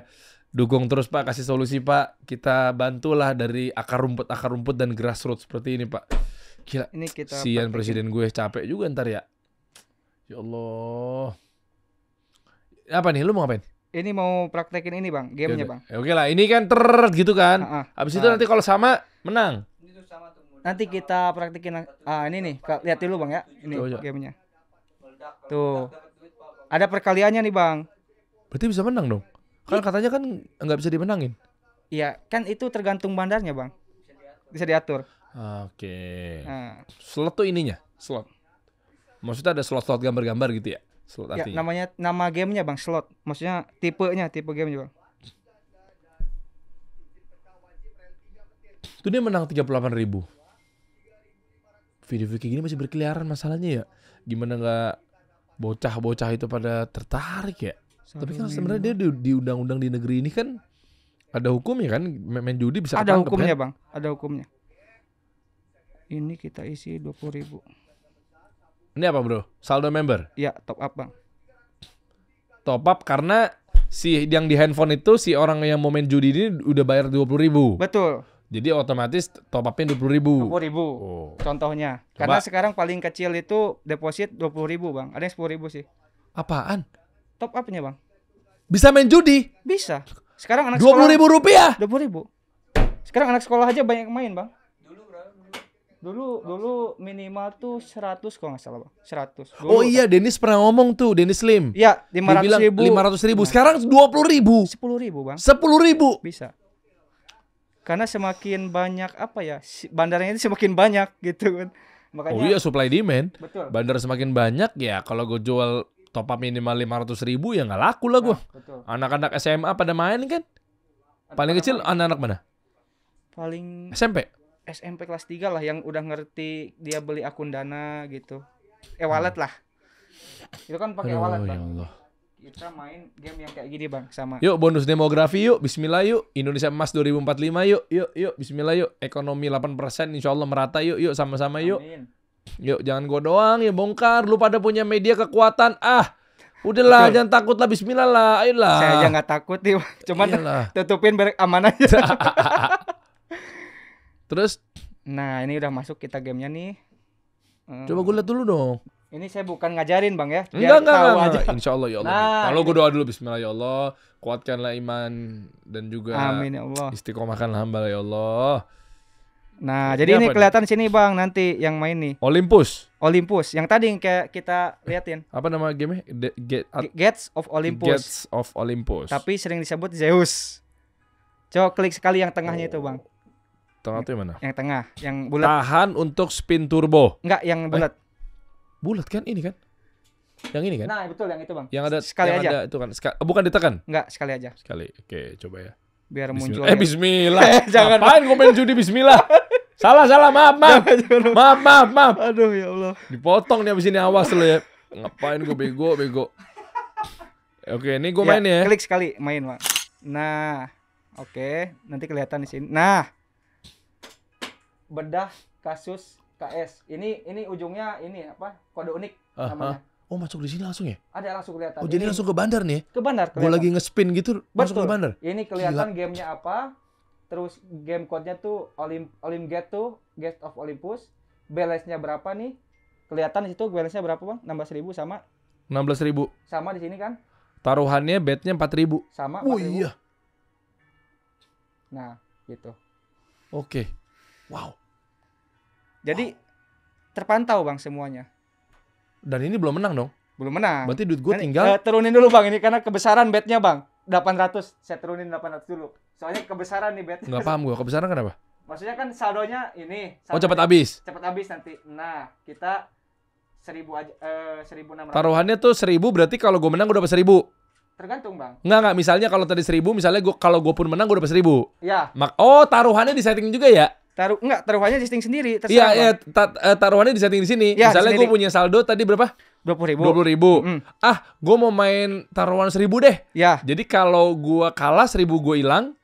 dukung terus Pak kasih solusi Pak kita bantulah dari akar rumput akar rumput dan grassroots seperti ini Pak gila ini kita sian presiden gue capek juga ntar ya ya Allah apa nih lu mau ngapain ini mau praktekin ini bang gamenya ya bang ya oke lah ini kan ter gitu kan uh -uh. abis itu uh. nanti kalau sama menang nanti kita praktikin ah ini nih lihat dulu bang ya ini Coba. gamenya tuh ada perkaliannya nih bang berarti bisa menang dong kan katanya kan nggak bisa dimenangin iya kan itu tergantung bandarnya bang bisa diatur ah, oke nah. slot tuh ininya slot maksudnya ada slot slot gambar-gambar gitu ya slot ya, namanya nama gamenya bang slot maksudnya tipenya tipe gamenya bang itu dia menang tiga puluh delapan ribu video-video kayak gini masih berkeliaran masalahnya ya gimana nggak bocah-bocah itu pada tertarik ya Satu tapi kan sebenarnya dia di, undang-undang di negeri ini kan ada hukum ya kan main judi bisa ada ya? hukumnya kan? bang ada hukumnya ini kita isi dua puluh ribu ini apa bro saldo member ya top up bang top up karena si yang di handphone itu si orang yang mau main judi ini udah bayar dua puluh ribu betul jadi otomatis top up-in puluh ribu. 20 ribu. Oh. Contohnya, Coba. karena sekarang paling kecil itu deposit 20 ribu bang. Ada yang sepuluh ribu sih. Apaan? Top upnya bang. Bisa main judi? Bisa. Sekarang anak sekolah. puluh ribu rupiah. 20 ribu. Sekarang anak sekolah aja banyak main bang. Dulu berapa? Dulu dulu minimal tuh 100 kalau nggak salah, Bang. 100. Dulu, oh iya, Denis Dennis pernah ngomong tuh, Dennis Slim. Iya, 500 ribu. 500 ribu. Sekarang 20 ribu. 10 ribu, Bang. 10 ribu. Bisa karena semakin banyak apa ya bandarnya itu semakin banyak gitu kan makanya oh iya supply demand betul. bandar semakin banyak ya kalau gue jual top up minimal lima ratus ribu ya nggak laku lah gue nah, anak-anak SMA pada main kan paling kecil anak-anak mana paling SMP SMP kelas 3 lah yang udah ngerti dia beli akun dana gitu eh wallet hmm. lah itu kan pakai wallet oh, kita main game yang kayak gini bang sama yuk bonus demografi yuk bismillah yuk Indonesia emas 2045 yuk yuk yuk bismillah yuk ekonomi 8% insya Allah merata yuk yuk sama-sama yuk Amin. yuk jangan gua doang ya bongkar lu pada punya media kekuatan ah Udahlah, Betul. jangan takut lah, bismillah lah, ayo lah Saya aja nggak takut nih, cuman Iyalah. tutupin barek aman aja. Terus? Nah, ini udah masuk kita gamenya nih. Coba gue lihat dulu dong. Ini saya bukan ngajarin bang ya. enggak, enggak, enggak, enggak. Aja. Insya Allah ya Allah. Nah, Kalau gue gitu. doa dulu Bismillah ya Allah, kuatkanlah iman dan juga Amin ya Allah. Istiqomahkanlah hamba ya Allah. Nah, ini jadi ini kelihatan ini? sini Bang nanti yang main nih. Olympus. Olympus yang tadi yang kayak kita liatin. Apa nama game-nya? Get, Gates of Olympus. Gates of Olympus. Tapi sering disebut Zeus. Coba klik sekali yang tengahnya oh. itu, Bang. Tengah itu yang mana? Yang tengah, yang bulat. Tahan untuk spin turbo. Enggak, yang bulat. Eh? Bulat kan ini kan? Yang ini kan? Nah, betul yang itu, Bang. Yang ada sekali yang aja. Ada, itu kan. Ska, oh, bukan ditekan? Enggak, sekali aja. Sekali. Oke, coba ya. Biar muncul. Eh, bismillah. Eh, jangan. main gue main judi bismillah? salah, salah. Maaf, maaf. maaf, maaf, maaf. Aduh, ya Allah. Dipotong nih abis ini awas lo ya. Ngapain gue bego, bego. Oke, ini gue ya, main ya. Klik sekali main, Bang. Nah, oke. Nanti kelihatan di sini. Nah. Bedah kasus KS. Ini ini ujungnya ini apa? Kode unik uh, namanya. Oh masuk di sini langsung ya? Ada langsung kelihatan. Oh jadi ini, langsung ke bandar nih? Ya? Ke bandar. Gue lagi ngespin gitu Betul. masuk ke bandar. Ini kelihatan gamenya apa? Terus game code-nya tuh Olim Olim Gate tuh Gate of Olympus. Balance-nya berapa nih? Kelihatan di situ balance-nya berapa bang? 16.000 sama? 16.000. Sama di sini kan? Taruhannya bet-nya 4.000. Sama 4.000. Oh iya. Nah gitu. Oke. Okay. Wow. Jadi oh. terpantau bang semuanya. Dan ini belum menang dong? Belum menang. Berarti duit gue tinggal. Uh, turunin dulu bang ini karena kebesaran betnya bang. 800 saya turunin 800 dulu. Soalnya kebesaran nih bet. Gak paham gue kebesaran kenapa? Maksudnya kan saldonya ini. Oh, saldonya oh cepat habis. Cepat habis nanti. Nah kita seribu aja eh, seribu enam ratus. Taruhannya tuh seribu berarti kalau gue menang gue dapat seribu. Tergantung bang. Nggak nggak misalnya kalau tadi seribu misalnya gua kalau gue pun menang gue dapat seribu. Iya. Mak oh taruhannya di setting juga ya? taruh enggak taruhannya di setting sendiri Iya, iya ta eh, taruhannya di setting di sini. Ya, Misalnya gue punya saldo tadi berapa? dua puluh ribu. Dua puluh ribu. Mm. Ah, gue mau main taruhan seribu deh. Ya. Jadi kalau gue kalah seribu gue hilang,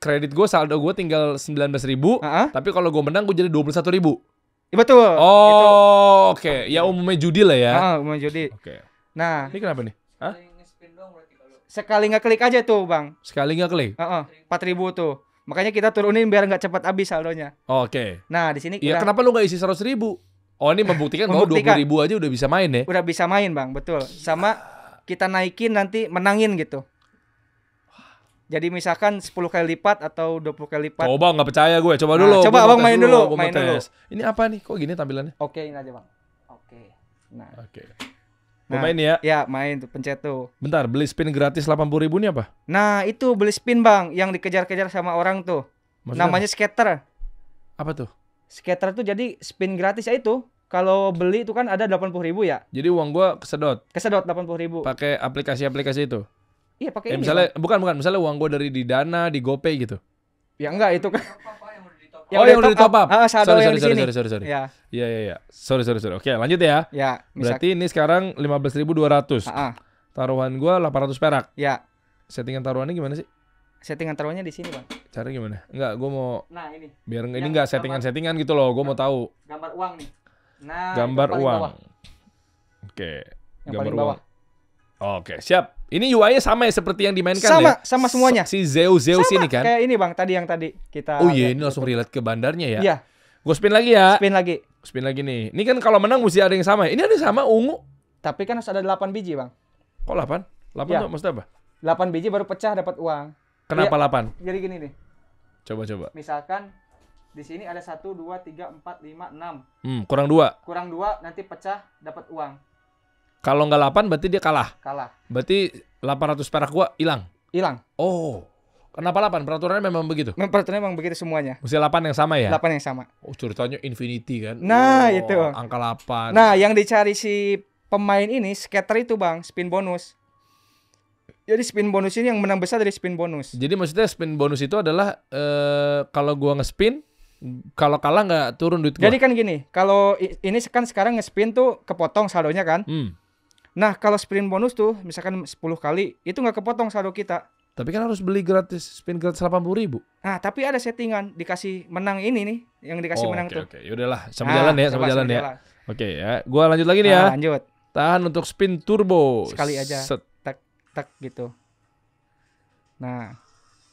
kredit gue saldo gue tinggal sembilan belas ribu. Uh -huh. Tapi kalau gue menang gue jadi dua puluh satu ribu. Ya, betul. Oh, oke. Okay. Ya umumnya judi lah ya. umumnya judi. Oke. Okay. Nah. Ini kenapa nih? Hah? Sekali nggak klik aja tuh bang. Sekali nggak klik. Empat uh -uh. ribu tuh. Makanya kita turunin biar nggak cepat habis saldonya. Oke. Okay. Nah di sini. Iya kenapa lu nggak isi seratus ribu? Oh ini membuktikan, membuktikan bahwa dua ribu aja udah bisa main ya? Udah bisa main bang, betul. Sama kita naikin nanti menangin gitu. Jadi misalkan 10 kali lipat atau 20 kali lipat. Coba nggak percaya gue, coba nah, dulu. Nah, coba abang main dulu, dulu main dulu. Ini apa nih? Kok gini tampilannya? Oke, ini aja bang. Oke. Nah. Oke. Okay. Nah, main ya? Ya main tuh pencet tuh. Bentar, beli spin gratis 80 ribu ini apa? Nah itu beli spin bang, yang dikejar-kejar sama orang tuh. Maksudnya Namanya apa? skater. Apa tuh? Skater tuh jadi spin gratis ya itu. Kalau beli itu kan ada 80 ribu ya. Jadi uang gua kesedot. Kesedot 80 ribu. Pakai aplikasi-aplikasi itu. Iya pakai. Eh, misalnya bang. bukan bukan misalnya uang gua dari di Dana, di GoPay gitu. Ya enggak itu kan. Yang oh, udah ah, yang udah top up. up. Ah, sorry, sorry, sorry, ya. sorry, sorry, sorry. Iya. Iya, iya, Sorry, sorry, sorry. Oke, lanjut ya. Iya. Berarti ini sekarang 15.200. Heeh. Taruhan gua 800 perak. Iya. Settingan taruhannya gimana sih? Settingan taruhannya di sini, Bang. Cara gimana? Enggak, gua mau Nah, ini. Biar ini enggak settingan-settingan gitu loh, gua mau tahu. Gambar uang nih. Nah, gambar uang. Oke, Okay. gambar uang. Oke, siap. Ini UI-nya sama ya seperti yang dimainkan sama, ya? Sama, sama semuanya. Si Zeus Zeus sama, ini kan? kayak ini Bang, tadi yang tadi kita Oh iya, ini langsung relate ke bandarnya ya. Iya. Gue spin lagi ya. Spin lagi. Spin lagi nih. Ini kan kalau menang mesti ada yang sama. Ya? Ini ada yang sama ungu. Tapi kan harus ada 8 biji, Bang. Kok 8? 8 ya. tuh maksudnya apa? 8 biji baru pecah dapat uang. Kenapa ya, 8? Jadi gini nih. Coba coba. Misalkan di sini ada 1 2 3 4 5 6. Hmm, kurang 2. Kurang 2 nanti pecah dapat uang. Kalau nggak 8 berarti dia kalah. Kalah. Berarti 800 perak gua hilang. Hilang. Oh. Kenapa 8? Peraturannya memang begitu? Memang Peraturannya memang begitu semuanya. Mesti 8 yang sama ya? 8 yang sama. Oh, ceritanya infinity kan? Nah, oh, itu. Angka 8. Nah, yang dicari si pemain ini scatter itu, Bang, spin bonus. Jadi spin bonus ini yang menang besar dari spin bonus. Jadi maksudnya spin bonus itu adalah eh kalau gua ngespin kalau kalah nggak turun duit gua. Jadi kan gini, kalau ini kan sekarang ngespin tuh kepotong saldonya kan? Hmm Nah kalau sprint bonus tuh misalkan 10 kali itu nggak kepotong saldo kita. Tapi kan harus beli gratis spin gratis delapan puluh ribu. Nah tapi ada settingan dikasih menang ini nih yang dikasih oh, menang okay, tuh. Oke okay. yaudahlah sama nah, jalan ya sama jalan, ya. Oke okay, ya, gua lanjut lagi nih nah, ya. Ah, lanjut. Tahan untuk spin turbo. Sekali aja. Set. Tak tak gitu. Nah,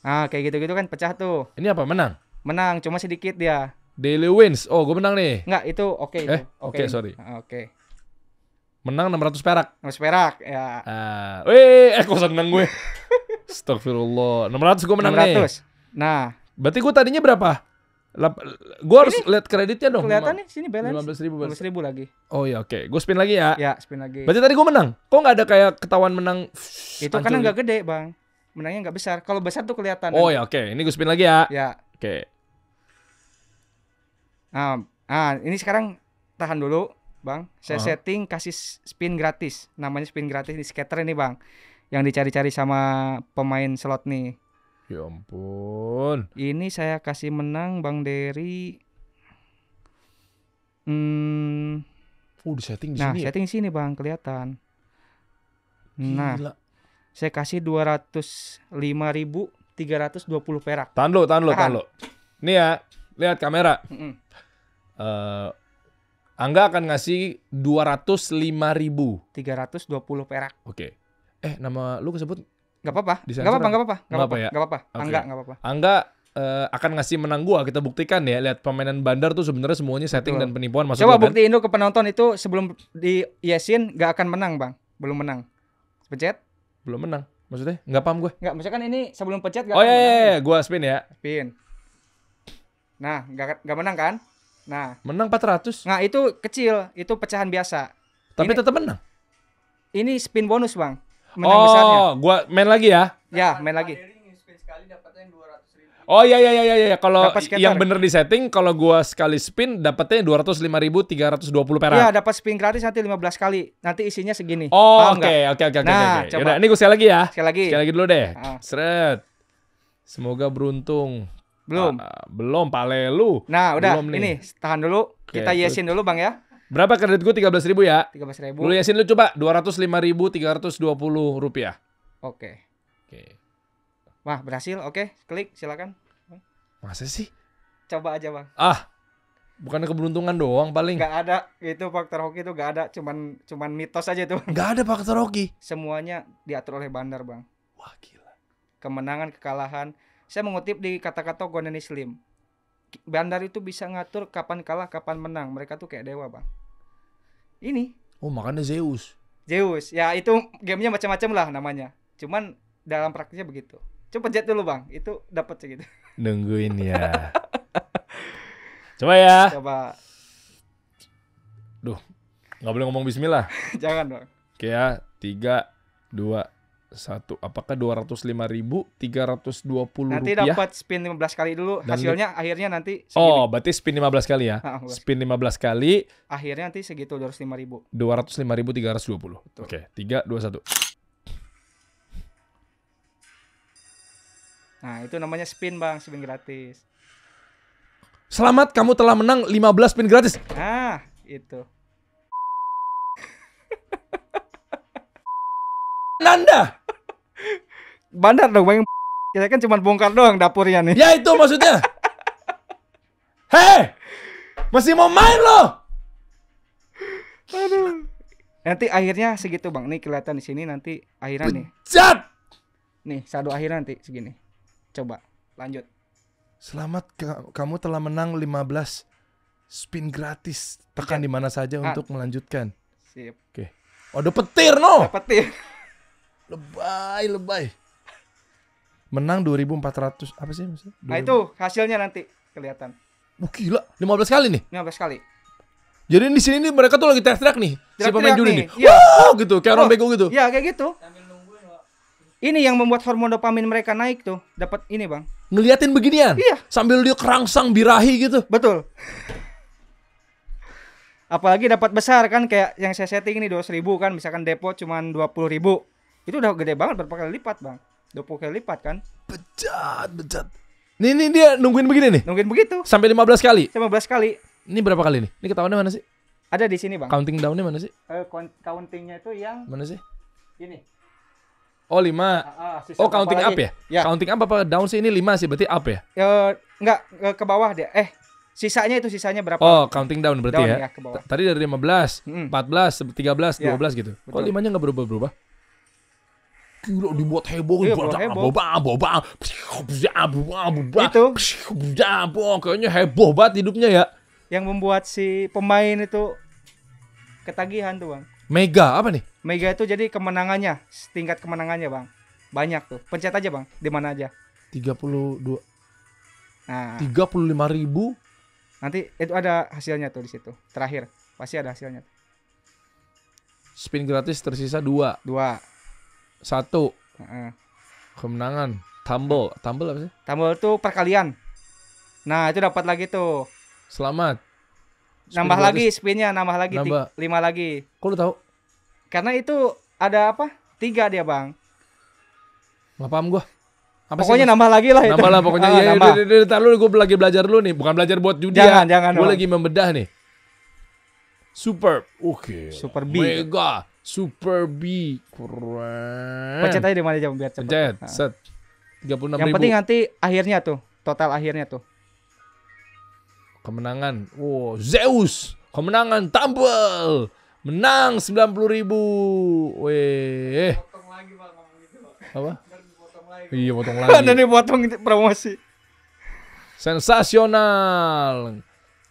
ah kayak gitu-gitu kan pecah tuh. Ini apa menang? Menang cuma sedikit dia. Daily wins. Oh, gue menang nih. Enggak, itu oke okay, eh, Oke, okay, okay, sorry. Ah, oke. Okay. Menang 600 perak. 600 perak, ya. Uh, weh, eh kok seneng gue. Astagfirullah. 600 gue menang 600. nih. Nah. Berarti gue tadinya berapa? Lap, gue harus lihat kreditnya dong. Kelihatan nih sini balance. 15 ribu, 15 ribu lagi. Oh iya oke. Okay. Gue spin lagi ya. Ya spin lagi. Berarti tadi gue menang. Kok nggak ada kayak ketahuan menang? Itu karena nggak gede bang. Menangnya nggak besar. Kalau besar tuh kelihatan. Oh ya oke. Okay. Ini gue spin lagi ya. Ya. Oke. Okay. Nah, nah ini sekarang tahan dulu Bang. Saya uh -huh. setting kasih spin gratis. Namanya spin gratis di skater ini, Bang. Yang dicari-cari sama pemain slot nih. Ya ampun. Ini saya kasih menang Bang Dery. Hmm. Oh, di setting di nah, sini. Nah, setting ya? sini, Bang, kelihatan. Nah. Gila. Saya kasih 205.320 perak. Tahan lo, tahan lo, tahan ah. lo. Nih ya, lihat kamera. Mm -mm. Uh, Angga akan ngasih 205 ribu. 320 perak. Oke. Okay. Eh, nama lu kesebut? Gak apa-apa. Gak apa-apa, gak apa-apa. Gak apa-apa ya? Gak apa-apa. Okay. Angga, gak apa-apa. Angga uh, akan ngasih menang gua kita buktikan ya lihat pemainan bandar tuh sebenarnya semuanya setting Betul. dan penipuan masuk coba kan? buktiin lu ke penonton itu sebelum di Yesin gak akan menang bang belum menang pencet belum menang maksudnya Gak paham gue Gak. maksudnya kan ini sebelum pencet gak oh iya, iya, iya. gue spin ya spin nah gak, nggak menang kan Nah, menang 400. Nah, itu kecil, itu pecahan biasa. Tapi ini, tetap menang. Ini spin bonus, Bang. Menang oh, besarnya. gua main lagi ya. Ya, main lagi. Oh iya iya iya iya kalau yang bener di setting kalau gua sekali spin dapatnya 205.320 perak. Iya, dapat spin gratis nanti 15 kali. Nanti isinya segini. Oh, oke oke oke oke. Nah, ini gua sekali lagi ya. Sekali lagi. Sekali lagi dulu deh. Ah. Seret. Semoga beruntung. Belum. Uh, belum palelu. Nah, udah belum ini tahan dulu. Okay, Kita yesin dulu, Bang ya. Berapa kredit gue 13 ribu ya? 13 ribu. Lu yesin lu coba 205 ribu 320 rupiah. Oke. Okay. Oke. Okay. Wah berhasil. Oke, okay. klik silakan. Masa sih? Coba aja bang. Ah, bukan keberuntungan doang paling. Gak ada itu faktor hoki itu gak ada. Cuman cuman mitos aja itu. Gak ada faktor hoki. Semuanya diatur oleh bandar bang. Wah gila. Kemenangan kekalahan saya mengutip di kata-kata Gonan Islim. Bandar itu bisa ngatur kapan kalah, kapan menang. Mereka tuh kayak dewa, Bang. Ini. Oh, makanya Zeus. Zeus. Ya, itu gamenya macam-macam lah namanya. Cuman dalam praktisnya begitu. Coba jet dulu, Bang. Itu dapat segitu. Nungguin ya. Coba ya. Coba. Duh, nggak boleh ngomong bismillah. Jangan, Bang. kayak tiga, dua, satu apakah dua ratus lima ribu tiga ratus dua puluh nanti dapat spin lima belas kali dulu dan hasilnya akhirnya nanti oh, segini. oh berarti spin lima belas kali ya ah, spin lima belas kali akhirnya nanti segitu dua ratus lima ribu dua ratus lima ribu tiga ratus dua puluh oke tiga dua satu nah itu namanya spin bang spin gratis selamat kamu telah menang lima belas spin gratis nah itu Nanda bandar dong bang. Kita kan cuma bongkar doang dapurnya nih. Ya itu maksudnya. Hei, masih mau main loh. Aduh. Nanti akhirnya segitu bang. Nih kelihatan di sini nanti akhirnya nih. Bejat. Nih saldo akhir nanti segini. Coba lanjut. Selamat ke- kamu telah menang 15 spin gratis. Tekan ya. di mana saja ah. untuk melanjutkan. Sip. Oke. Okay. Waduh petir no. petir. Lebay, lebay menang 2400 apa sih maksudnya? Nah, itu hasilnya nanti kelihatan. Wah, oh, gila, 15 kali nih. 15 kali. Jadi di sini nih mereka tuh lagi teriak-teriak nih. Teriak si pemain judi nih. Ya. Wow, gitu, kayak oh, orang bego gitu. Iya, kayak gitu. Ini yang membuat hormon dopamin mereka naik tuh. Dapat ini, Bang. Ngeliatin beginian. Iya. Sambil dia kerangsang birahi gitu. Betul. Apalagi dapat besar kan kayak yang saya setting ini 200 ribu kan misalkan depo cuman puluh ribu. Itu udah gede banget berapa kali lipat, Bang. 20 kali lipat kan? bejat bejat Nih, nih dia nungguin begini nih. Nungguin begitu. Sampai 15 kali. 15 kali. Ini berapa kali nih? Ini ketahuannya mana sih? Ada di sini, Bang. Counting down down-nya mana sih? Eh, counting countingnya itu yang Mana sih? Ini. Oh, 5. Uh, uh, oh, counting up ya? ya? Counting up apa down sih? Ini 5 sih, berarti up ya? Eh, enggak ke bawah dia. Eh, Sisanya itu sisanya berapa? Oh, counting down berarti down, ya. ya Tadi dari 15, empat 14, 13, 12 ya, 12 gitu. Betul. Kok 5-nya enggak berubah-berubah? gila dibuat heboh itu kayaknya heboh banget hidupnya ya yang membuat si pemain itu ketagihan tuh bang mega apa nih mega itu jadi kemenangannya tingkat kemenangannya bang banyak tuh pencet aja bang di mana aja 32 nah 35 ribu nanti itu ada hasilnya tuh di situ terakhir pasti ada hasilnya spin gratis tersisa dua dua satu. Mm. Kemenangan. tambol tambol apa sih? Tumble tuh perkalian. Nah, itu dapat lagi tuh. Selamat. Nambah lagi spinnya, nambah lagi nambah. lima lagi. Kok lu tahu? Karena itu ada apa? Tiga dia, Bang. Nggak paham gua. Apa pokoknya sih, nambah lagi lah itu. Nambah lah pokoknya. Ah, ya, nambah. Ya, udah, udah, gue lagi belajar lu nih, bukan belajar buat judi jangan, ya. Jangan, Gue lagi membedah nih. Superb. Oke. Okay. Super B. Mega. Super B. Keren. Pencet aja di mana jam biar cepet. Pencet, nah. set. 36 Yang ribu. penting nanti akhirnya tuh, total akhirnya tuh. Kemenangan. Wow, Zeus. Kemenangan tampil. Menang 90 ribu. Weh. Gitu, Apa? iya, potong lagi. Dan ini potong promosi. Sensasional.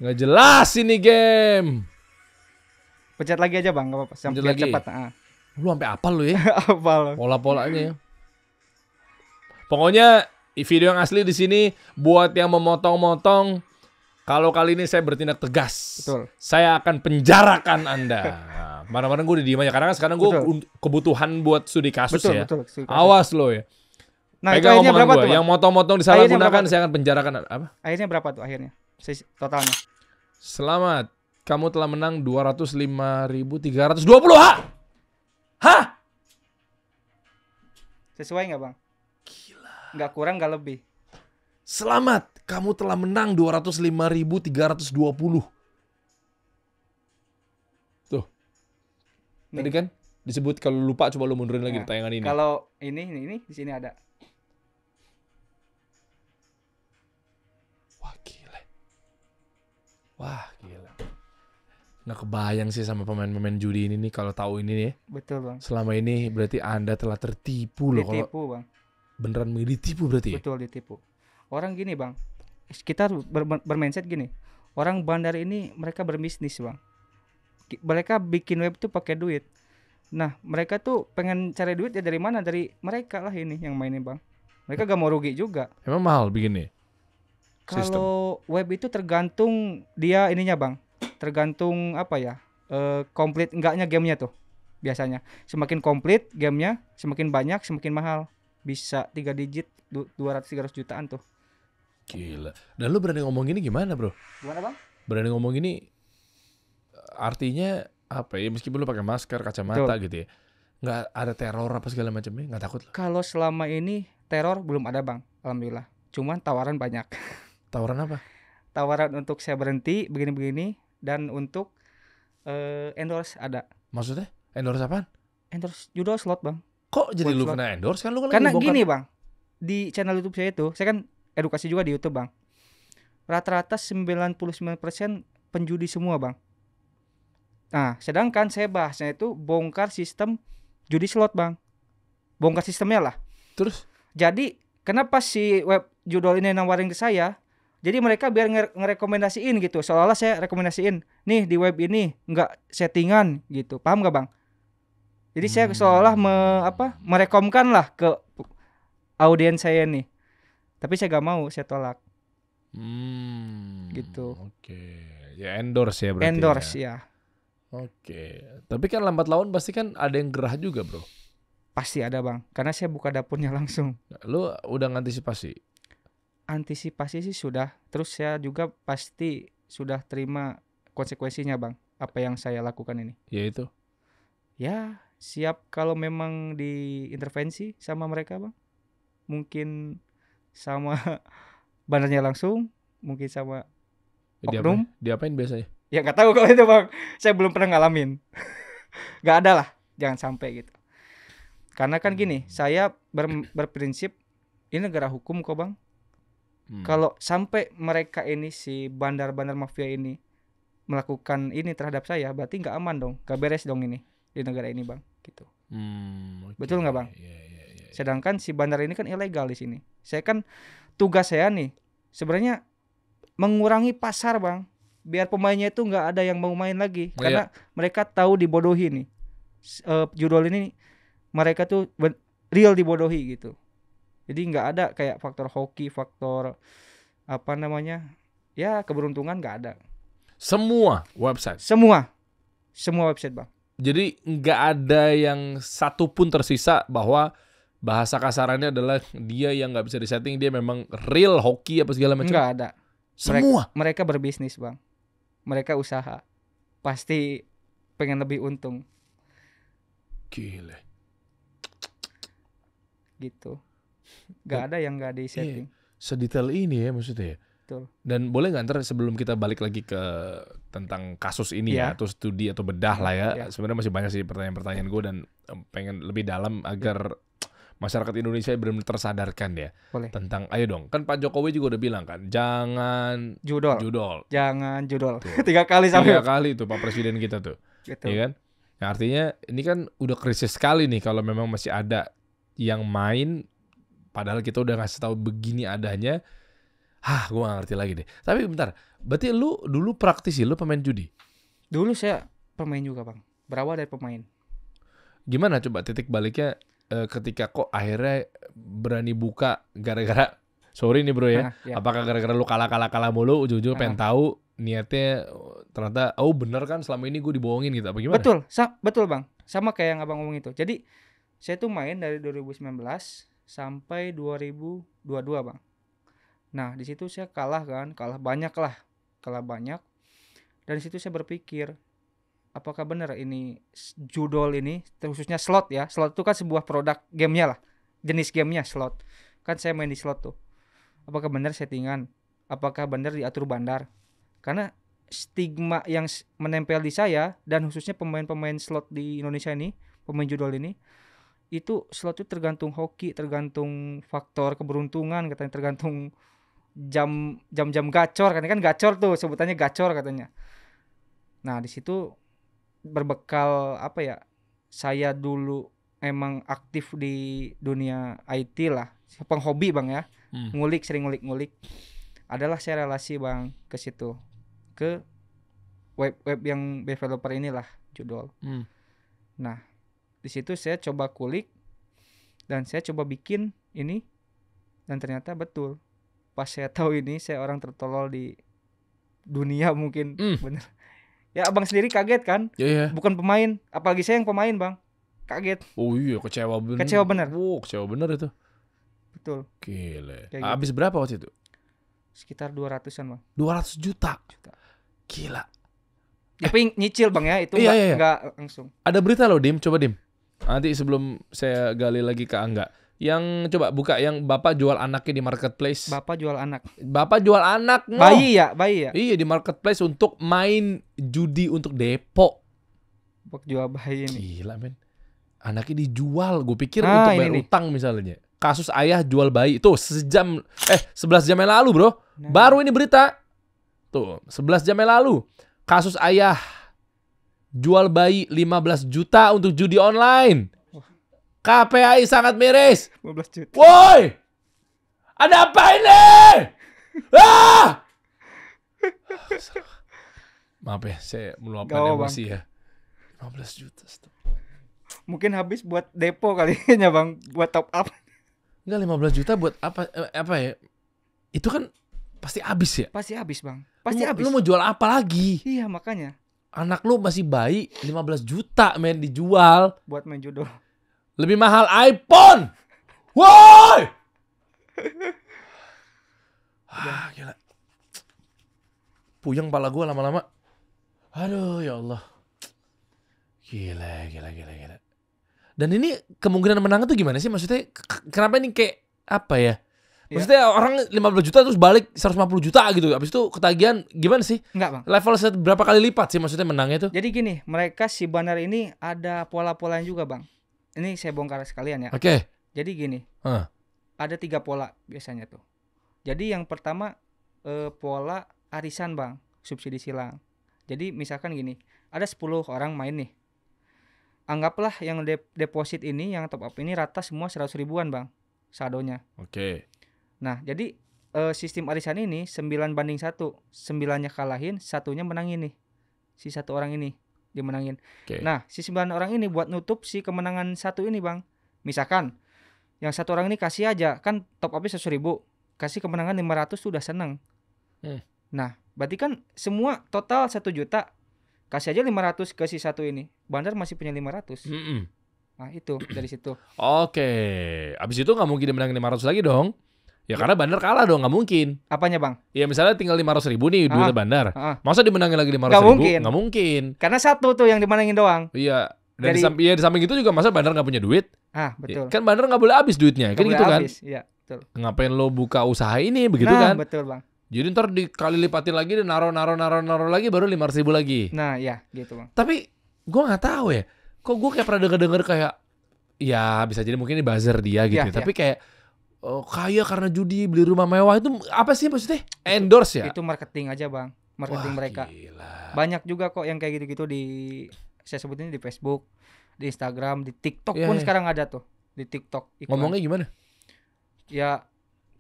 Nggak jelas ini game. Pencet lagi aja bang, nggak apa-apa. Sampai lagi. cepat. Ah. Lu sampai apa lu ya? lu? Pola-polanya Pokoknya video yang asli di sini buat yang memotong-motong kalau kali ini saya bertindak tegas. Betul. Saya akan penjarakan Anda. mana mana gue udah diem aja. Karena kan sekarang gue kebutuhan buat studi kasus betul, ya. Betul, studi kasus. Awas lo ya. Nah, Pegang itu omongan berapa gue. Tuh, yang motong-motong disalahgunakan saya akan penjarakan. Apa? Akhirnya berapa tuh akhirnya? Totalnya. Selamat kamu telah menang 205.320 ha! Hah? Sesuai nggak bang? Gila. Nggak kurang nggak lebih. Selamat, kamu telah menang 205.320. Tuh. Nih. Tadi kan disebut kalau lupa coba lu mundurin lagi nah, di tayangan ini. Kalau ini ini, ini di sini ada. Wah gila. Wah gila. Nah kebayang sih sama pemain-pemain judi ini nih kalau tahu ini nih. Betul bang. Selama ini berarti anda telah tertipu loh. Ditipu bang. Beneran tipu berarti. Ya? Betul ditipu. Orang gini bang, kita bermain bermindset gini. Orang bandar ini mereka berbisnis bang. Mereka bikin web tuh pakai duit. Nah mereka tuh pengen cari duit ya dari mana? Dari mereka lah ini yang mainin bang. Mereka gak mau rugi juga. Emang mahal begini. Kalau web itu tergantung dia ininya bang tergantung apa ya uh, komplit enggaknya gamenya tuh biasanya semakin komplit gamenya semakin banyak semakin mahal bisa tiga digit 200 300 jutaan tuh gila dan lu berani ngomong gini gimana bro gimana bang berani ngomong gini artinya apa ya meskipun lu pakai masker kacamata tuh. gitu ya nggak ada teror apa segala macamnya nggak takut kalau selama ini teror belum ada bang alhamdulillah cuman tawaran banyak tawaran apa tawaran untuk saya berhenti begini-begini dan untuk uh, endorse ada. Maksudnya? Endorse apa? Endorse judul slot, Bang. Kok jadi Buat lu kena endorse kan lu kan Karena gini, Bang. Di channel YouTube saya itu, saya kan edukasi juga di YouTube, Bang. Rata-rata 99% penjudi semua, Bang. Nah, sedangkan saya bahasnya itu bongkar sistem judi slot, Bang. Bongkar sistemnya lah. Terus jadi kenapa si web judul ini nawarin ke saya? Jadi mereka biar ngerekomendasiin gitu. Seolah-olah saya rekomendasiin, nih di web ini nggak settingan gitu. Paham nggak bang? Jadi hmm. saya seolah-olah me, apa merekomkan lah ke audiens saya nih. Tapi saya nggak mau, saya tolak. Hmm. Gitu. Oke. Okay. Ya endorse ya berarti. Ya? Endorse ya. ya. Oke. Okay. Tapi kan lambat laun pasti kan ada yang gerah juga bro. Pasti ada bang, karena saya buka dapurnya langsung. Lu udah ngantisipasi? antisipasi sih sudah. Terus saya juga pasti sudah terima konsekuensinya, Bang. Apa yang saya lakukan ini. ya itu Ya, siap kalau memang diintervensi sama mereka, Bang. Mungkin sama bandarnya langsung, mungkin sama eh, oknum. Diapain, diapain biasanya? Ya nggak tahu kalau itu, Bang. Saya belum pernah ngalamin. nggak ada lah, jangan sampai gitu. Karena kan gini, saya ber, berprinsip ini negara hukum kok, Bang Hmm. Kalau sampai mereka ini si bandar-bandar mafia ini melakukan ini terhadap saya, berarti nggak aman dong, nggak beres dong ini di negara ini bang, gitu. Hmm, okay. Betul nggak bang? Yeah, yeah, yeah, yeah. Sedangkan si bandar ini kan ilegal di sini. Saya kan tugas saya nih sebenarnya mengurangi pasar bang, biar pemainnya itu nggak ada yang mau main lagi, oh, karena yeah. mereka tahu dibodohi nih. Uh, judul ini mereka tuh real dibodohi gitu jadi nggak ada kayak faktor hoki faktor apa namanya ya keberuntungan nggak ada semua website semua semua website bang jadi nggak ada yang satu pun tersisa bahwa bahasa kasarannya adalah dia yang nggak bisa disetting dia memang real hoki apa segala macam nggak ada semua mereka, mereka berbisnis bang mereka usaha pasti pengen lebih untung gile gitu Gak ada yang gak di iya, setting. Iya. Sedetail ini ya maksudnya. Ya. Betul. Dan boleh nggak ntar sebelum kita balik lagi ke tentang kasus ini yeah. ya iya. atau studi atau bedah lah ya. Yeah. Sebenarnya masih banyak sih pertanyaan-pertanyaan gue dan pengen lebih dalam agar masyarakat Indonesia belum tersadarkan ya boleh. tentang ayo dong. Kan Pak Jokowi juga udah bilang kan jangan judol. Judol. Jangan judol. Tuh. Tiga kali sampai. Tiga kali itu Pak Presiden kita tuh. Gitu. Iya kan? Nah, artinya ini kan udah krisis sekali nih kalau memang masih ada yang main padahal kita udah ngasih tahu begini adanya Hah, gue gak ngerti lagi deh. Tapi bentar, berarti lu dulu praktisi, lu pemain judi? Dulu saya pemain juga bang, berawal dari pemain. Gimana coba titik baliknya eh, ketika kok akhirnya berani buka gara-gara, sorry nih bro ya, nah, ya. apakah gara-gara lu kalah-kalah-kalah mulu Jujur nah. pengen tahu niatnya ternyata, oh bener kan selama ini gue dibohongin gitu, apa gimana? Betul, sa betul bang, sama kayak yang abang ngomong itu. Jadi saya tuh main dari 2019, sampai 2022 bang nah di situ saya kalah kan kalah banyak lah kalah banyak dan di situ saya berpikir apakah benar ini judul ini khususnya slot ya slot itu kan sebuah produk gamenya lah jenis gamenya slot kan saya main di slot tuh apakah benar settingan apakah benar diatur bandar karena stigma yang menempel di saya dan khususnya pemain-pemain slot di Indonesia ini pemain judul ini itu slot itu tergantung hoki tergantung faktor keberuntungan katanya tergantung jam jam jam gacor katanya kan gacor tuh sebutannya gacor katanya nah di situ berbekal apa ya saya dulu emang aktif di dunia IT lah penghobi bang ya hmm. ngulik sering ngulik-ngulik adalah saya relasi bang ke situ ke web web yang developer inilah judul hmm. nah di situ saya coba kulik dan saya coba bikin ini dan ternyata betul pas saya tahu ini saya orang tertolol di dunia mungkin mm. bener ya abang sendiri kaget kan yeah, yeah. bukan pemain apalagi saya yang pemain bang kaget oh iya kecewa bener kecewa bener oh kecewa bener itu betul gile Kayak gitu. habis gitu. berapa waktu itu sekitar dua ratusan bang 200 juta, juta. gila tapi eh. nyicil bang ya itu iya, gak, iya. iya. gak langsung ada berita loh dim coba dim Nanti sebelum saya gali lagi ke Angga. Yang coba buka yang bapak jual anaknya di marketplace. Bapak jual anak. Bapak jual anak. No. Bayi ya, bayi ya. Iya di marketplace untuk main judi untuk depo. Bapak jual bayi ini. Gila men. Anaknya dijual. Gue pikir ah, untuk bayar utang misalnya. Kasus ayah jual bayi. Tuh sejam eh 11 jam yang lalu bro. Nah. Baru ini berita. Tuh 11 jam yang lalu. Kasus ayah Jual bayi 15 juta untuk judi online. KPAI sangat miris. 15 juta. Woi! Ada apa ini? ah! Maaf ya, saya meluapkan Gak emosi bang. ya. 15 juta. Mungkin habis buat depo kali kalinya bang, buat top up. Enggak 15 juta buat apa eh, apa ya? Itu kan pasti habis ya? Pasti habis bang. Pasti lu, habis. Lu mau jual apa lagi? Iya makanya anak lu masih bayi 15 juta men dijual buat main judul lebih mahal iPhone woi ah gila puyeng pala gue lama-lama aduh ya Allah gila gila gila gila dan ini kemungkinan menang tuh gimana sih maksudnya kenapa ini kayak apa ya Iya. Maksudnya yeah. orang 15 juta terus balik 150 juta gitu. Habis itu ketagihan gimana sih? Enggak, Bang. Level set berapa kali lipat sih maksudnya menangnya itu? Jadi gini, mereka si bandar ini ada pola pola juga, Bang. Ini saya bongkar sekalian ya. Oke. Okay. Jadi gini. Huh. Ada tiga pola biasanya tuh. Jadi yang pertama eh, pola arisan, Bang. Subsidi silang. Jadi misalkan gini, ada 10 orang main nih. Anggaplah yang de deposit ini, yang top up ini rata semua 100 ribuan, Bang. Sadonya. Oke. Okay Nah, jadi uh, sistem arisan ini 9 banding 1. 9-nya kalahin, satunya menangin nih. Si satu orang ini dimenangin. Okay. Nah, si 9 orang ini buat nutup si kemenangan satu ini, Bang. Misalkan yang satu orang ini kasih aja kan top up-nya ribu kasih kemenangan 500 sudah seneng. eh. Nah, berarti kan semua total satu juta kasih aja 500 ke si satu ini. Bandar masih punya 500. Mm -mm. Nah, itu dari situ. Oke. Okay. Abis itu nggak mungkin dia menang 500 lagi dong. Ya, karena bandar kalah dong, nggak mungkin. Apanya bang? Ya misalnya tinggal lima ratus ribu nih duitnya ah. bandar. Aha. Ah. Masa dimenangin lagi lima ratus ribu? Mungkin. Nggak mungkin. Karena satu tuh yang dimenangin doang. Iya. Dan Dari... di, iya, samping, ya, itu juga masa bandar nggak punya duit. Ah betul. Ya, kan bandar nggak boleh habis duitnya, gak kan gitu kan? Iya betul. Ngapain lo buka usaha ini begitu nah, kan? betul bang. Jadi ntar dikali lipatin lagi dan naro naro naro naro lagi baru lima ratus ribu lagi. Nah ya gitu bang. Tapi gue nggak tahu ya. Kok gue kayak pernah denger denger kayak ya bisa jadi mungkin ini buzzer dia gitu. Iya, ya, tapi iya. kayak oh, kaya karena judi beli rumah mewah itu apa sih maksudnya endorse ya itu marketing aja bang marketing Wah, mereka gila. banyak juga kok yang kayak gitu-gitu di saya sebutin di Facebook di Instagram di TikTok yeah, pun yeah. sekarang ada tuh di TikTok iklan. ngomongnya gimana ya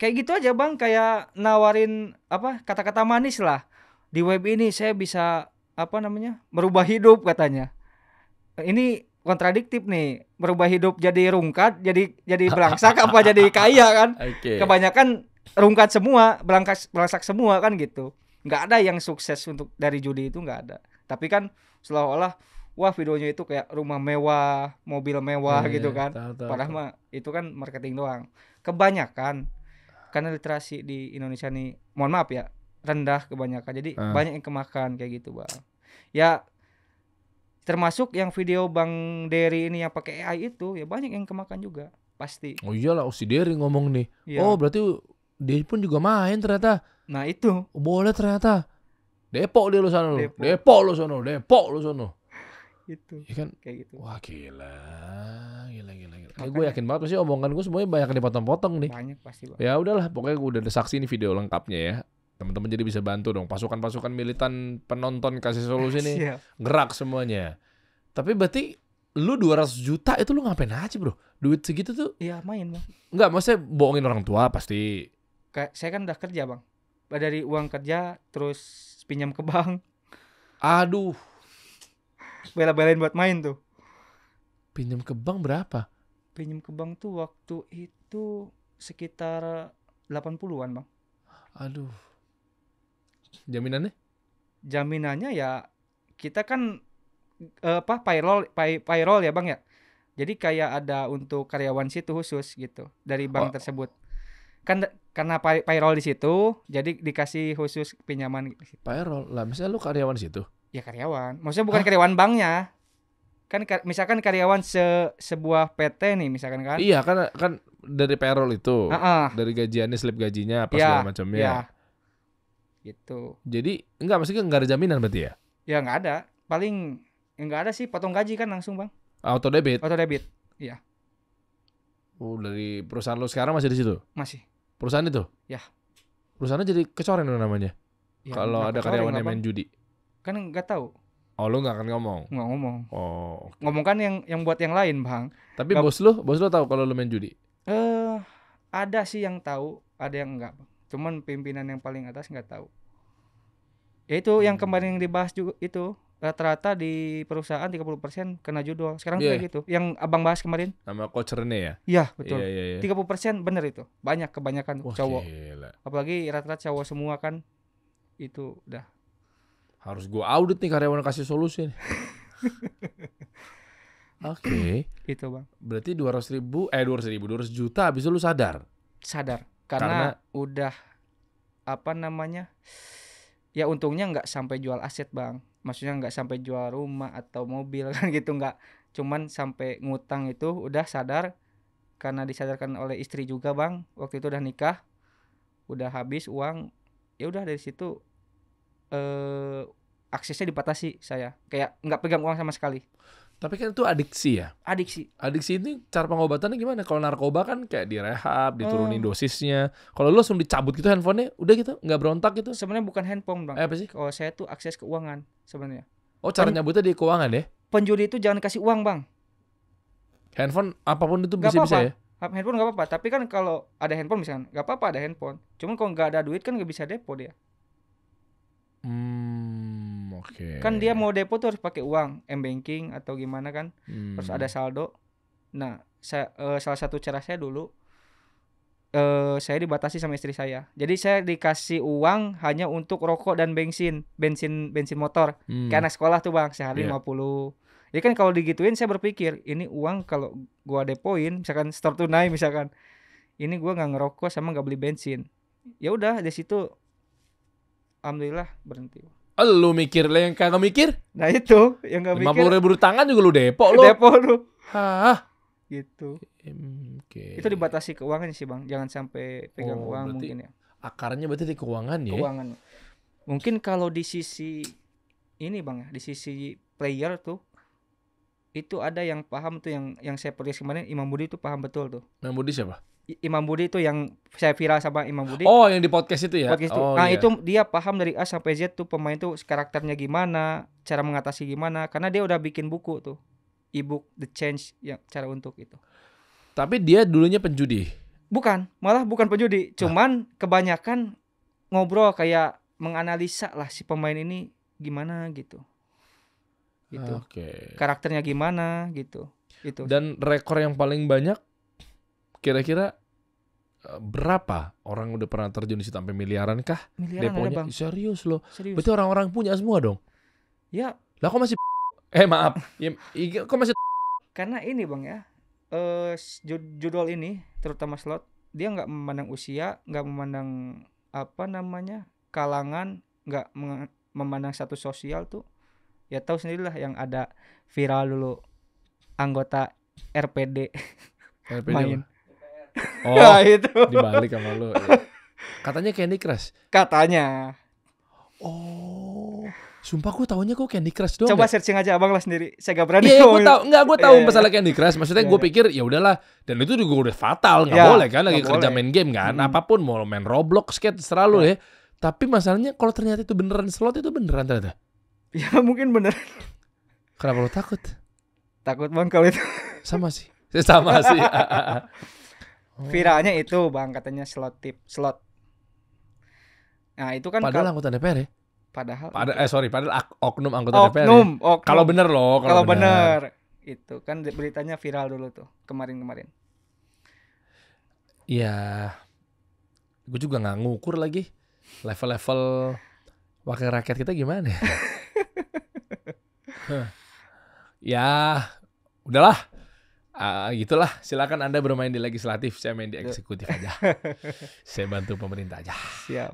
kayak gitu aja bang kayak nawarin apa kata-kata manis lah di web ini saya bisa apa namanya merubah hidup katanya ini kontradiktif nih berubah hidup jadi rungkat jadi jadi belangsak apa jadi kaya kan okay. kebanyakan rungkat semua belangkas belangsak semua kan gitu nggak ada yang sukses untuk dari judi itu nggak ada tapi kan seolah-olah wah videonya itu kayak rumah mewah mobil mewah iya, gitu iya, kan padahal mah itu kan marketing doang kebanyakan karena literasi di Indonesia nih mohon maaf ya rendah kebanyakan jadi uh. banyak yang kemakan kayak gitu bang ya termasuk yang video Bang Dery ini yang pakai AI itu ya banyak yang kemakan juga pasti oh iyalah oh, si Derry ngomong nih ya. oh berarti dia pun juga main ternyata nah itu boleh ternyata Depok dia lo sana lo Depok, lo sana lo Depok lo sana itu Ya kan? Kayak gitu. Wah, gila. Gila gila gila. Kayak gue yakin banget pasti omongan gue semuanya banyak yang dipotong-potong nih. Banyak pasti, Bang. Ya udahlah, pokoknya gue udah ada saksi nih video lengkapnya ya. Teman-teman jadi bisa bantu dong. Pasukan-pasukan militan penonton kasih solusi nih gerak semuanya. Tapi berarti lu 200 juta itu lu ngapain aja, Bro? Duit segitu tuh? Iya, main, Bang. Enggak, maksudnya bohongin orang tua pasti. Kayak saya kan udah kerja, Bang. Dari uang kerja terus pinjam ke bank. Aduh. Bela-belain buat main tuh. Pinjam ke bank berapa? Pinjam ke bank tuh waktu itu sekitar 80-an, Bang. Aduh Jaminannya? Jaminannya ya kita kan eh, apa payroll pay, payroll ya bang ya. Jadi kayak ada untuk karyawan situ khusus gitu dari bank oh. tersebut. Kan karena pay, payroll di situ, jadi dikasih khusus pinjaman. Gitu. Payroll lah, misalnya lu karyawan situ? Ya karyawan. Maksudnya bukan Hah? karyawan banknya, kan misalkan karyawan se sebuah PT nih misalkan kan iya kan kan dari payroll itu uh -uh. dari gajiannya slip gajinya apa yeah, segala macamnya yeah gitu jadi enggak maksudnya enggak ada jaminan berarti ya ya enggak ada paling yang enggak ada sih potong gaji kan langsung bang auto debit auto debit iya oh dari perusahaan lo sekarang masih di situ masih perusahaan itu ya perusahaannya jadi kecoreng dong namanya ya, kalau ada karyawan yang main judi kan enggak tahu Oh lu enggak akan ngomong? Enggak ngomong Oh okay. Ngomong kan yang, yang buat yang lain bang Tapi gak... bos lu, bos lu tahu kalau lu main judi? Eh, uh, Ada sih yang tahu, ada yang enggak bang cuman pimpinan yang paling atas nggak tahu ya itu hmm. yang kemarin yang dibahas juga itu rata-rata di perusahaan 30% kena judul sekarang yeah. kayak iya. gitu yang abang bahas kemarin sama coach Rene ya iya, iya betul yeah, yeah, yeah. 30% bener itu banyak kebanyakan Wah, cowok gila. apalagi rata-rata cowok semua kan itu udah harus gua audit nih karyawan kasih solusi Oke. Okay. Itu bang. Berarti dua ratus ribu, eh dua ratus ribu, dua ratus juta. Abis itu lu sadar. Sadar karena, karena udah apa namanya ya untungnya nggak sampai jual aset bang maksudnya nggak sampai jual rumah atau mobil kan gitu nggak cuman sampai ngutang itu udah sadar karena disadarkan oleh istri juga bang waktu itu udah nikah udah habis uang ya udah dari situ eh aksesnya dibatasi saya kayak nggak pegang uang sama sekali tapi kan itu adiksi ya? Adiksi. Adiksi ini cara pengobatannya gimana? Kalau narkoba kan kayak direhab, diturunin hmm. dosisnya. Kalau lu langsung dicabut gitu handphonenya, udah gitu nggak berontak gitu. Sebenarnya bukan handphone bang. Eh, apa sih? Kalau saya tuh akses keuangan sebenarnya. Oh cara Pen nyabutnya di keuangan ya? Penjudi itu jangan kasih uang bang. Handphone apapun itu bisa-bisa ya? Handphone gak apa-apa, tapi kan kalau ada handphone misalnya gak apa-apa ada handphone. Cuman kalau nggak ada duit kan nggak bisa depo dia. Hmm Oke. Okay. Kan dia mau depo tuh harus pakai uang, m banking atau gimana kan, hmm. harus ada saldo. Nah, saya, uh, eh, salah satu cara saya dulu uh, saya dibatasi sama istri saya. Jadi saya dikasih uang hanya untuk rokok dan bensin, bensin bensin motor. Hmm. Karena sekolah tuh bang, sehari yeah. puluh jadi kan kalau digituin saya berpikir ini uang kalau gua depoin misalkan store tunai misalkan ini gua nggak ngerokok sama nggak beli bensin. Ya udah di situ alhamdulillah berhenti. Lu mikir, lah yang kagak mikir. Nah itu, yang gak mikir. 50 ribu tangan juga lu depo lu. Depo lu. Hah? Gitu. Okay. Itu dibatasi keuangan sih bang, jangan sampai pegang oh, uang mungkin ya. Akarnya berarti di keuangan ya? Keuangan. Mungkin kalau di sisi ini bang, ya, di sisi player tuh itu ada yang paham tuh yang yang saya pergi kemarin Imam Budi itu paham betul tuh. Imam Budi siapa? Imam Budi itu yang saya viral sama Imam Budi. Oh, yang di podcast itu ya. Podcast itu. Oh, nah, iya. itu dia paham dari A sampai Z tuh pemain tuh karakternya gimana, cara mengatasi gimana karena dia udah bikin buku tuh. E-book The Change yang cara untuk itu. Tapi dia dulunya penjudi. Bukan, malah bukan penjudi, nah. cuman nah. kebanyakan ngobrol kayak menganalisa lah si pemain ini gimana gitu. Gitu. Okay. Karakternya gimana gitu. Itu. Dan rekor yang paling banyak kira-kira Eh, berapa orang udah pernah terjun di situ sampai miliaran kah? Miliaran Deponya. ada bang. Serius loh. Serius. Berarti orang-orang punya semua dong. Ya. Lah kok masih eh maaf. ya, kok masih Karena ini bang ya. Eh uh, judul ini terutama slot dia nggak memandang usia, nggak memandang apa namanya kalangan, nggak memandang satu sosial tuh. Ya tahu sendirilah yang ada viral dulu anggota RPD, RPD main. Apa? Oh, nah, itu. Dibalik sama lu. Iya. Katanya Candy Crush. Katanya. Oh. Sumpah gue taunya kok Candy Crush doang. Coba gak? searching aja abang lah sendiri. Saya gak berani. Iya, yeah, gue tau. Enggak, gue tau yeah, iya. masalah Candy Crush. Maksudnya yeah, gue iya, pikir ya udahlah. Dan itu juga udah fatal. Gak yeah, boleh kan lagi kerja boleh. main game kan. Hmm. Apapun mau main Roblox, skate, selalu yeah. ya. Tapi masalahnya kalau ternyata itu beneran slot itu beneran ternyata. Ya mungkin bener Kenapa lo takut? Takut bang kalau itu. Sama sih. Sama sih. Oh. Viralnya itu bang katanya slot tip slot. Nah itu kan padahal anggota DPR ya. Padahal. Pada, eh sorry padahal oknum anggota ya? oknum, DPR. Ya. Oknum. Kalau bener loh. Kalau bener. bener. Itu kan beritanya viral dulu tuh kemarin-kemarin. Iya. Gue juga nggak ngukur lagi level-level wakil rakyat kita gimana. Ya? huh. Ya udahlah uh, gitulah silakan anda bermain di legislatif saya main di eksekutif aja saya bantu pemerintah aja siap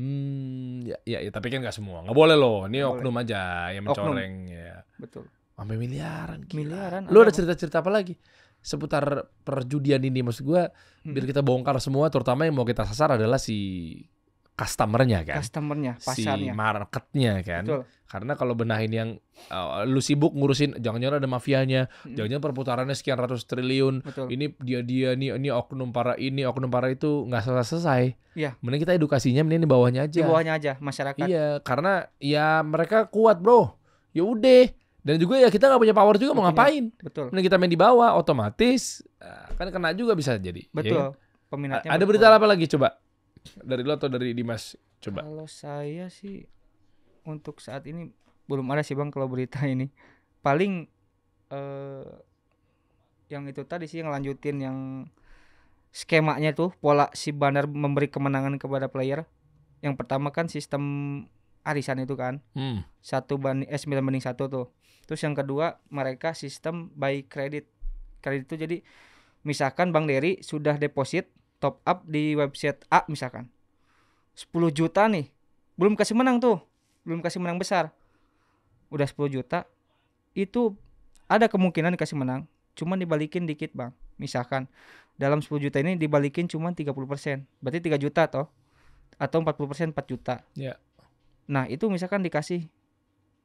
hmm ya ya, ya tapi kan nggak semua nggak boleh loh ini oknum aja yang mencoreng ya betul sampai miliaran gila. miliaran lu ada cerita-cerita apa lagi seputar perjudian ini maksud gue hmm. biar kita bongkar semua terutama yang mau kita sasar adalah si customernya kan customernya pasarnya si marketnya kan Betul. karena kalau benahin yang uh, lu sibuk ngurusin jangan-jangan ada mafianya hmm. jangan-jangan perputarannya sekian ratus triliun Betul. ini dia dia nih ini oknum para ini oknum para itu nggak selesai selesai ya. mending kita edukasinya mending di bawahnya aja di bawahnya aja masyarakat iya karena ya mereka kuat bro ya udah dan juga ya kita nggak punya power juga mau ngapain betul Mending kita main di bawah otomatis eh, kan kena juga bisa jadi ya betul ya? peminatnya ada berita apa lagi coba dari lo atau dari Dimas coba kalau saya sih untuk saat ini belum ada sih bang kalau berita ini paling eh, yang itu tadi sih yang lanjutin yang skemanya tuh pola si Bandar memberi kemenangan kepada player yang pertama kan sistem arisan itu kan hmm. satu banding eh sembilan banding satu tuh terus yang kedua mereka sistem by kredit kredit itu jadi misalkan Bang Derry sudah deposit top up di website A misalkan 10 juta nih belum kasih menang tuh belum kasih menang besar udah 10 juta itu ada kemungkinan dikasih menang cuman dibalikin dikit bang misalkan dalam 10 juta ini dibalikin cuman 30 persen berarti 3 juta toh atau 40 persen 4 juta yeah. nah itu misalkan dikasih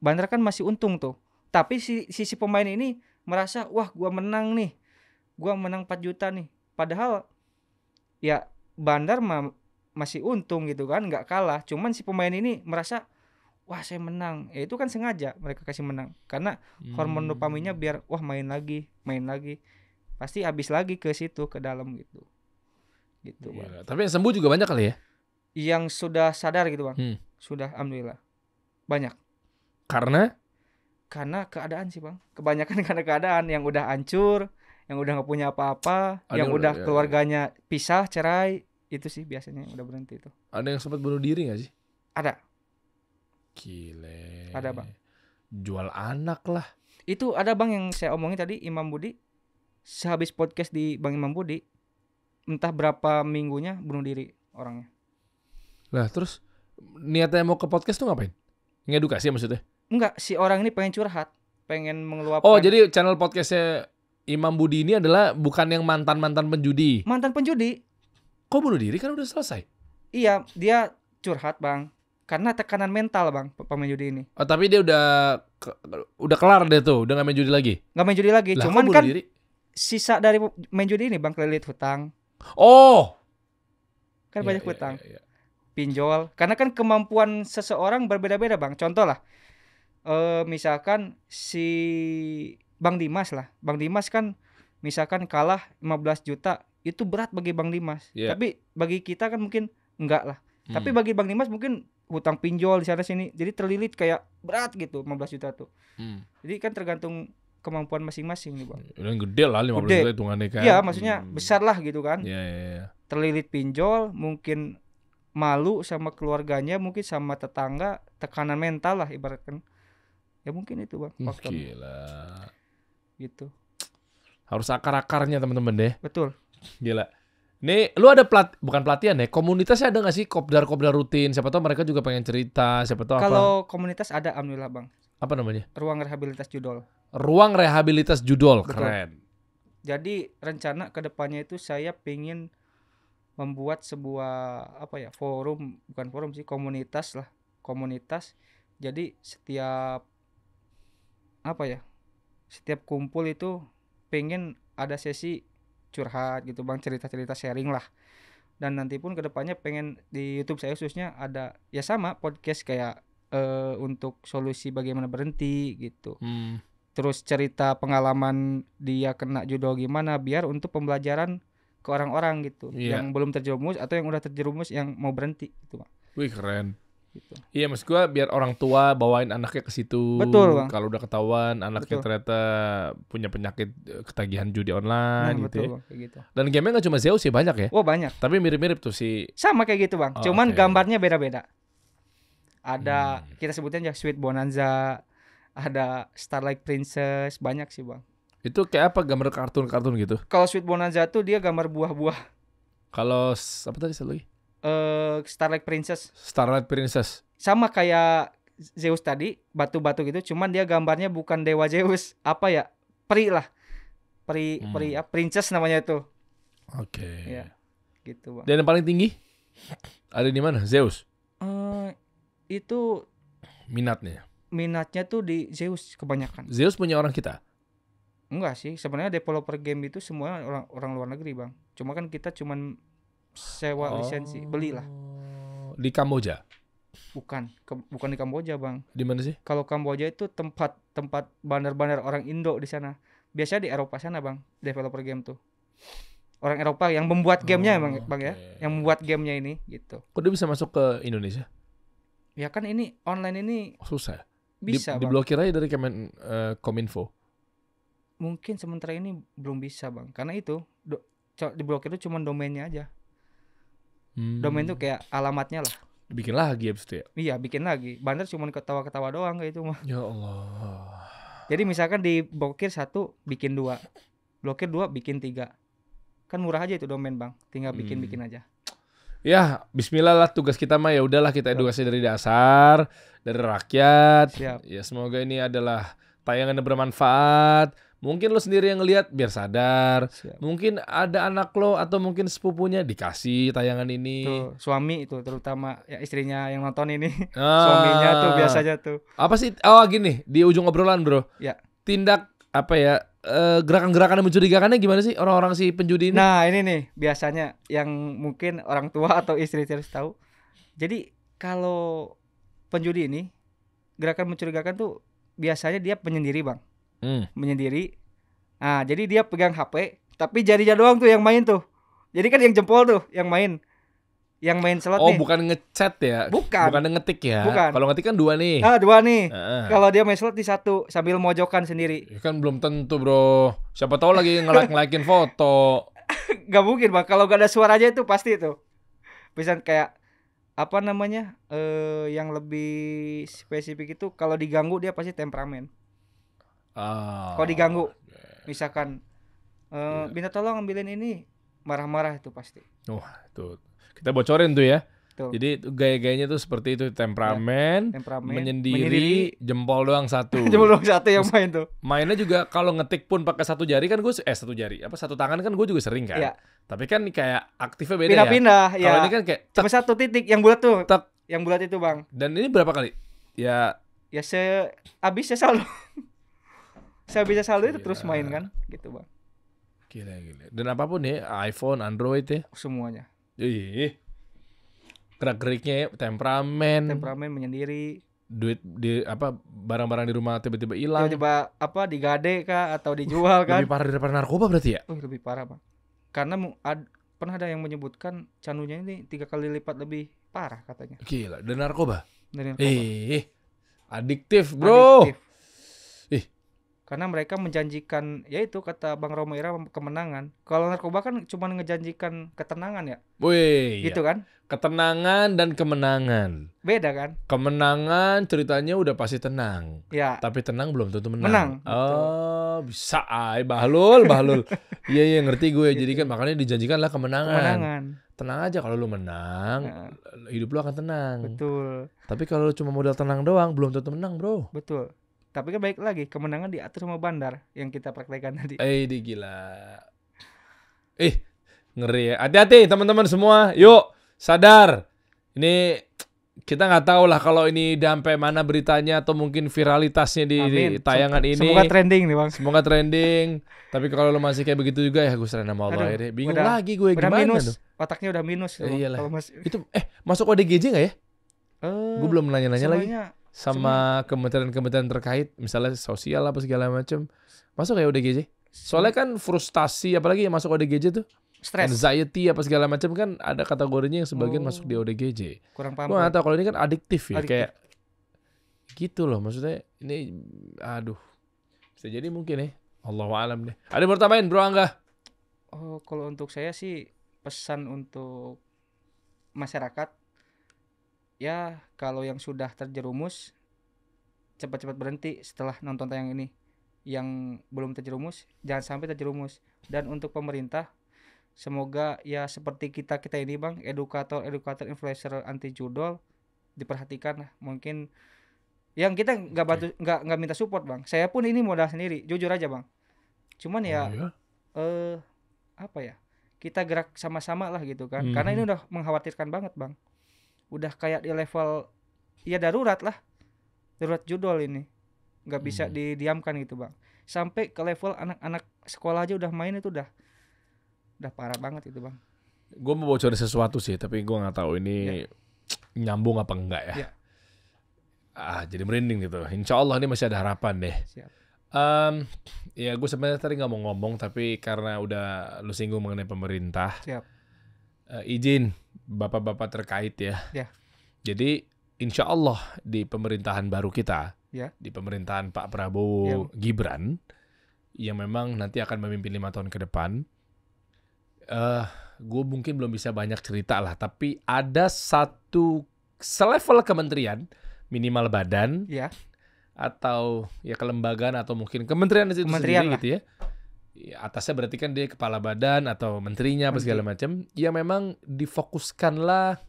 Bandar kan masih untung tuh tapi si, sisi pemain ini merasa wah gua menang nih gua menang 4 juta nih padahal ya Bandar mah masih untung gitu kan nggak kalah cuman si pemain ini merasa wah saya menang ya itu kan sengaja mereka kasih menang karena hmm. hormon dopaminnya biar wah main lagi main lagi pasti habis lagi ke situ ke dalam gitu gitu ya, bang. Iya, tapi yang sembuh juga banyak kali ya yang sudah sadar gitu bang hmm. sudah alhamdulillah banyak karena karena keadaan sih bang kebanyakan karena keadaan yang udah hancur yang udah nggak punya apa-apa, yang udah, udah iya, iya. keluarganya pisah, cerai, itu sih biasanya yang udah berhenti itu. Ada yang sempat bunuh diri gak sih? Ada. Gile. Ada bang. Jual anak lah. Itu ada bang yang saya omongin tadi Imam Budi, sehabis podcast di Bang Imam Budi, entah berapa minggunya bunuh diri orangnya. Lah terus niatnya mau ke podcast tuh ngapain? Ngedukasi maksudnya? Enggak, si orang ini pengen curhat, pengen mengeluapkan. Oh jadi channel podcastnya Imam Budi ini adalah bukan yang mantan-mantan penjudi. Mantan penjudi. Kok bunuh diri kan udah selesai? Iya, dia curhat, Bang. Karena tekanan mental, Bang, pemain judi ini. Oh, tapi dia udah udah kelar deh tuh, udah gak main judi lagi. Gak main judi lagi, lah, cuman kan diri? sisa dari main judi ini, Bang, kelilit hutang. Oh. Kan yeah, banyak yeah, hutang. Yeah, yeah, Pinjol, karena kan kemampuan seseorang berbeda-beda, Bang. Contoh lah. Eh, misalkan si Bang Dimas lah. Bang Dimas kan misalkan kalah 15 juta itu berat bagi Bang Dimas. Yeah. Tapi bagi kita kan mungkin enggak lah. Hmm. Tapi bagi Bang Dimas mungkin hutang pinjol di sana sini. Jadi terlilit kayak berat gitu 15 juta tuh. Hmm. Jadi kan tergantung kemampuan masing-masing nih, Bang. Udah gede lah 15 gede. juta hitungannya kan. Iya, maksudnya hmm. besar lah gitu kan. yeah, yeah, Yeah. Terlilit pinjol, mungkin malu sama keluarganya, mungkin sama tetangga, tekanan mental lah ibaratkan. Ya mungkin itu, Bang. Gila gitu harus akar akarnya teman-teman deh betul gila Nih, lu ada plat bukan pelatihan ya? Komunitasnya ada gak sih kopdar-kopdar rutin? Siapa tau mereka juga pengen cerita, siapa tahu Kalau komunitas ada alhamdulillah, Bang. Apa namanya? Ruang Rehabilitas Judol. Ruang Rehabilitas Judol, Betul. keren. Jadi rencana kedepannya itu saya pengen membuat sebuah apa ya forum bukan forum sih komunitas lah komunitas jadi setiap apa ya setiap kumpul itu pengen ada sesi curhat gitu bang cerita-cerita sharing lah dan nanti pun kedepannya pengen di YouTube saya khususnya ada ya sama podcast kayak uh, untuk solusi bagaimana berhenti gitu hmm. terus cerita pengalaman dia kena judo gimana biar untuk pembelajaran ke orang-orang gitu yeah. yang belum terjerumus atau yang udah terjerumus yang mau berhenti gitu bang. Wih keren Gitu. Iya maksud gua biar orang tua bawain anaknya ke situ. Betul Kalau udah ketahuan anaknya betul. ternyata punya penyakit eh, ketagihan judi online nah, gitu. Betul, ya. bang, kayak gitu. Dan gamenya nggak cuma Zeus sih banyak ya. Wah oh, banyak. Tapi mirip-mirip tuh si. Sama kayak gitu bang. Oh, Cuman okay. gambarnya beda-beda. Ada hmm. kita sebutnya Sweet Bonanza, ada Starlight Princess, banyak sih bang. Itu kayak apa gambar kartun-kartun gitu? Kalau Sweet Bonanza tuh dia gambar buah-buah. Kalau apa tadi satu lagi? uh, Starlight Princess. Starlight Princess. Sama kayak Zeus tadi, batu-batu gitu, cuman dia gambarnya bukan dewa Zeus, apa ya? Peri lah. Peri hmm. peri ya, princess namanya itu. Oke. Okay. Ya. Gitu, Bang. Dan yang paling tinggi ada di mana? Zeus. Uh, itu minatnya. Minatnya tuh di Zeus kebanyakan. Zeus punya orang kita. Enggak sih, sebenarnya developer game itu semuanya orang orang luar negeri, Bang. Cuma kan kita cuman sewa oh. lisensi, belilah. Di Kamboja? Bukan, ke, bukan di Kamboja bang. Di mana sih? Kalau Kamboja itu tempat tempat bandar-bandar orang Indo di sana. Biasanya di Eropa sana bang, developer game tuh. Orang Eropa yang membuat oh, gamenya oh, bang, okay. bang ya, yang membuat gamenya ini gitu. Kok dia bisa masuk ke Indonesia? Ya kan ini online ini susah. Bisa. Di, Diblokir aja dari Kemen uh, Kominfo. Mungkin sementara ini belum bisa bang, karena itu do, diblokir itu cuma domainnya aja. Hmm. Domain tuh hmm. kayak alamatnya lah. Bikin lagi ya itu ya? Iya bikin lagi. Bandar cuma ketawa-ketawa doang kayak itu mah. Ya Allah. Jadi misalkan di blokir satu bikin dua, blokir dua bikin tiga. Kan murah aja itu domain bang. Tinggal bikin-bikin hmm. aja. Ya, bismillah lah tugas kita mah ya udahlah kita edukasi dari dasar, dari rakyat. Siap. Ya semoga ini adalah tayangan yang bermanfaat Mungkin lo sendiri yang ngelihat biar sadar. Siap. Mungkin ada anak lo atau mungkin sepupunya dikasih tayangan ini. Tuh, suami itu terutama ya istrinya yang nonton ini. Ah. Suaminya tuh biasanya tuh. Apa sih? Oh gini di ujung obrolan bro. Ya. Tindak apa ya? Eh, gerakan-gerakan yang mencurigakannya gimana sih orang-orang si penjudi ini? Nah ini nih biasanya yang mungkin orang tua atau istri harus tahu. Jadi kalau penjudi ini gerakan mencurigakan tuh biasanya dia penyendiri bang hmm. menyendiri. Nah, jadi dia pegang HP, tapi jarinya doang tuh yang main tuh. Jadi kan yang jempol tuh yang main. Yang main slot oh, nih. bukan ngechat ya. Bukan. Bukan ngetik ya. Bukan. Kalau ngetik kan dua nih. Ah, dua nih. Uh. Kalau dia main slot di satu sambil mojokan sendiri. Ya kan belum tentu, Bro. Siapa tahu lagi ngelak-ngelakin foto. gak mungkin, Bang. Kalau gak ada suara aja itu pasti itu. Bisa kayak apa namanya? Eh uh, yang lebih spesifik itu kalau diganggu dia pasti temperamen. Oh. Kalau diganggu, misalkan uh, eh, yeah. minta tolong ambilin ini, marah-marah itu pasti. Wah, oh, tuh kita bocorin tuh ya. Tuh. Jadi gaya-gayanya tuh seperti itu temperamen, ya, temperamen menyendiri, menyendiri, jempol doang satu. jempol doang satu yang main tuh. Mainnya juga kalau ngetik pun pakai satu jari kan gue eh satu jari apa satu tangan kan gue juga sering kan. Ya. Tapi kan kayak aktifnya beda ya. Pindah-pindah, ya. Kalau ya. ini kan kayak cuma satu titik yang bulat tuh. Tek. Yang bulat itu bang. Dan ini berapa kali? Ya. Ya se abisnya selalu. saya bisa saldo itu terus main kan gitu bang gila gila dan apapun ya iPhone Android ya semuanya iya gerak geriknya ya, temperamen temperamen menyendiri duit di apa barang-barang di rumah tiba-tiba hilang tiba-tiba apa digade kah atau dijual kan lebih parah daripada narkoba berarti ya uh, lebih parah bang karena ad, pernah ada yang menyebutkan canunya ini tiga kali lipat lebih parah katanya gila dan narkoba dari narkoba eh adiktif bro adiktif karena mereka menjanjikan yaitu kata Bang Romo Ira kemenangan. Kalau narkoba kan cuma ngejanjikan ketenangan ya. Wih. Iya. Gitu iya. kan? Ketenangan dan kemenangan. Beda kan? Kemenangan ceritanya udah pasti tenang. Ya. Tapi tenang belum tentu menang. Menang. Oh, betul. bisa ay Bahlul, Bahlul. iya iya ngerti gue. Gitu. Jadi kan iya. makanya dijanjikan lah kemenangan. Kemenangan. Tenang aja kalau lu menang, nah. hidup lu akan tenang. Betul. Tapi kalau lu cuma modal tenang doang, belum tentu menang, Bro. Betul. Tapi kan baik lagi kemenangan diatur sama bandar yang kita praktekkan tadi. Eh, di gila. Eh, ngeri ya. Hati-hati teman-teman semua. Yuk sadar. Ini kita nggak tahu lah kalau ini sampai mana beritanya atau mungkin viralitasnya di, di tayangan ini. Semoga trending nih bang. Semoga trending. Tapi kalau lo masih kayak begitu juga ya gue sering nama Allah ya Bingung udah, lagi gue udah gimana minus. tuh. Otaknya udah minus. Eh, lah. masih... Itu eh masuk ODGJ gak ya? Uh, eh, gue belum nanya-nanya lagi sama kementerian-kementerian terkait misalnya sosial apa segala macam masuk ya ODGJ soalnya kan frustasi apalagi yang masuk ODGJ tuh Stress. anxiety apa segala macam kan ada kategorinya yang sebagian oh. masuk di ODGJ kurang paham gua tahu kalau ini kan adiktif ya adiktif. kayak gitu loh maksudnya ini aduh bisa jadi mungkin ya Allah alam deh ada yang tambahin bro Angga oh kalau untuk saya sih pesan untuk masyarakat ya kalau yang sudah terjerumus cepat-cepat berhenti setelah nonton tayang ini yang belum terjerumus jangan sampai terjerumus dan untuk pemerintah semoga ya seperti kita kita ini bang edukator edukator influencer anti judol diperhatikan lah mungkin yang kita nggak bantu nggak nggak minta support bang saya pun ini modal sendiri jujur aja bang cuman ya, oh, ya? eh apa ya kita gerak sama-sama lah gitu kan hmm. karena ini udah mengkhawatirkan banget bang udah kayak di level ya darurat lah darurat judul ini nggak bisa hmm. didiamkan gitu bang sampai ke level anak-anak sekolah aja udah main itu udah udah parah banget itu bang gue mau bocorin sesuatu sih tapi gue nggak tahu ini ya. nyambung apa enggak ya. ya ah jadi merinding gitu insya Allah ini masih ada harapan deh Siap. Um, ya gue sebenarnya tadi nggak mau ngomong tapi karena udah lu singgung mengenai pemerintah Siap. Uh, izin bapak-bapak terkait ya. ya. Jadi insya Allah di pemerintahan baru kita, ya. di pemerintahan Pak Prabowo ya. Gibran, yang memang nanti akan memimpin lima tahun ke depan, uh, eh, gue mungkin belum bisa banyak cerita lah, tapi ada satu selevel kementerian minimal badan, ya. atau ya kelembagaan atau mungkin kementerian itu kementerian sendiri lah. gitu ya atasnya berarti kan dia kepala badan atau menterinya apa segala macam ya memang difokuskanlah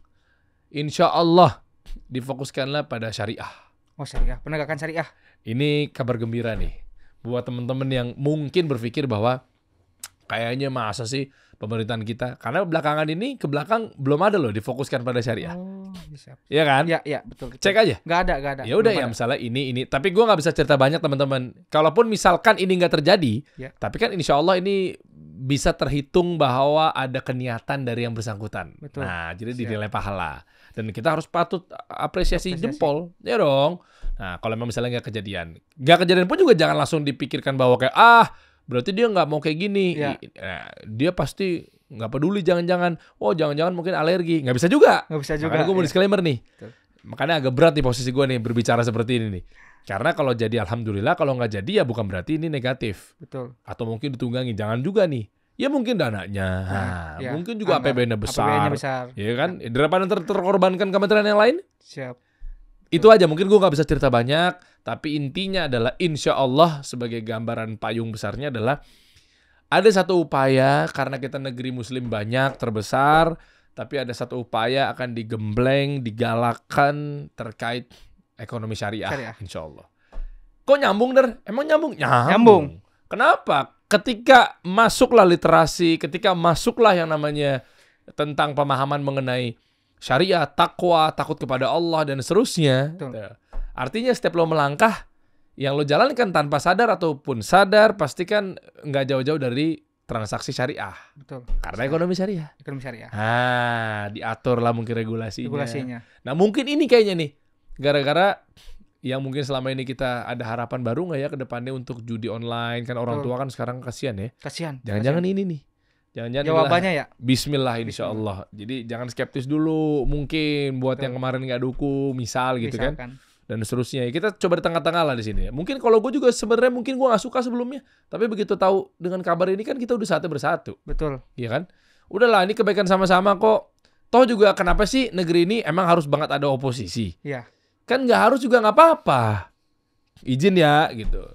insya Allah difokuskanlah pada syariah oh syariah penegakan syariah ini kabar gembira nih buat temen-temen yang mungkin berpikir bahwa kayaknya masa sih pemerintahan kita. Karena belakangan ini ke belakang belum ada loh difokuskan pada syariah. Oh, iya kan? Iya, ya betul, betul. Cek aja. Gak ada, gak ada. Ya udah ya misalnya ini ini, tapi gue nggak bisa cerita banyak teman-teman. Kalaupun misalkan ini nggak terjadi, ya. tapi kan insya Allah ini bisa terhitung bahwa ada keniatan dari yang bersangkutan. Betul. Nah, jadi dinilai pahala. Dan kita harus patut apresiasi, apresiasi. jempol, ya dong. Nah, kalau memang misalnya nggak kejadian, nggak kejadian pun juga jangan langsung dipikirkan bahwa kayak ah berarti dia nggak mau kayak gini ya. nah, dia pasti nggak peduli jangan-jangan oh jangan-jangan mungkin alergi nggak bisa juga nggak bisa juga makanya gue mau ya. disclaimer nih Betul. makanya agak berat nih posisi gue nih berbicara seperti ini nih karena kalau jadi alhamdulillah, kalau nggak jadi ya bukan berarti ini negatif. Betul. Atau mungkin ditunggangi, jangan juga nih. Ya mungkin dananya, ya, mungkin juga APBN-nya besar. APBN besar. Ya kan? Ya. Daripada ter terkorbankan kementerian yang lain. Siap. Itu aja mungkin gue nggak bisa cerita banyak, tapi intinya adalah insya Allah sebagai gambaran payung besarnya adalah ada satu upaya karena kita negeri muslim banyak terbesar, tapi ada satu upaya akan digembleng, digalakan terkait ekonomi syariah, syariah. insya Allah. Kok nyambung der? Emang nyambung? Nyambung. nyambung. Kenapa? Ketika masuklah literasi, ketika masuklah yang namanya tentang pemahaman mengenai syariah, takwa, takut kepada Allah dan seterusnya. Betul. Gitu. Artinya setiap lo melangkah yang lo jalankan tanpa sadar ataupun sadar pastikan nggak jauh-jauh dari transaksi syariah. Betul. Karena syariah. ekonomi syariah. Ekonomi syariah. Ah, diatur lah mungkin regulasinya. Regulasinya. Nah, mungkin ini kayaknya nih gara-gara yang mungkin selama ini kita ada harapan baru nggak ya ke depannya untuk judi online kan orang Betul. tua kan sekarang kasihan ya. Kasihan. Jangan-jangan ini nih Jangan-jangan jawabannya ya. Bismillah insya Allah. Jadi jangan skeptis dulu. Mungkin buat Betul. yang kemarin nggak dukung, misal gitu kan dan seterusnya. Kita coba di tengah-tengah lah di sini. Mungkin kalau gue juga sebenarnya mungkin gue nggak suka sebelumnya, tapi begitu tahu dengan kabar ini kan kita udah satu bersatu. Betul. Iya kan? Udahlah ini kebaikan sama-sama kok. Toh juga kenapa sih negeri ini emang harus banget ada oposisi? Iya. Kan nggak harus juga nggak apa-apa. Izin ya gitu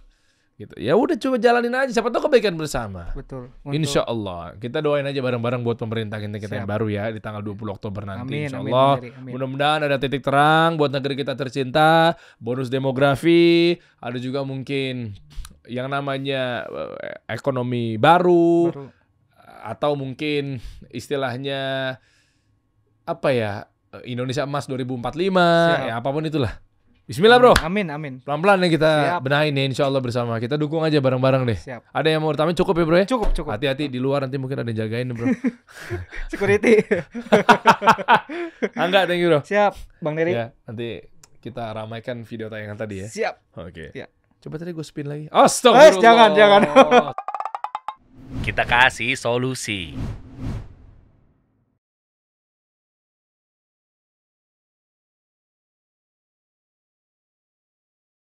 gitu ya udah coba jalanin aja siapa tahu kebaikan bersama betul untuk... insya Allah kita doain aja bareng-bareng buat pemerintah kita kita yang baru ya di tanggal 20 Oktober nanti amin, insya Allah mudah-mudahan ada titik terang buat negeri kita tercinta bonus demografi ada juga mungkin yang namanya eh, ekonomi baru, baru. atau mungkin istilahnya apa ya Indonesia Emas 2045 Siap. ya apapun itulah Bismillah bro. Amin amin. Pelan pelan nih kita Siap. benahin nih Insya Allah bersama. Kita dukung aja bareng bareng deh. Siap. Ada yang mau bertanya cukup ya bro ya. Cukup cukup. Hati hati di luar nanti mungkin ada yang jagain bro. Security. Angga ah, thank you bro. Siap bang Neri. Ya, nanti kita ramaikan video tayangan tadi ya. Siap. Oke. Okay. Coba tadi gue spin lagi. Astagfirullah. Eh, jangan jangan. kita kasih solusi.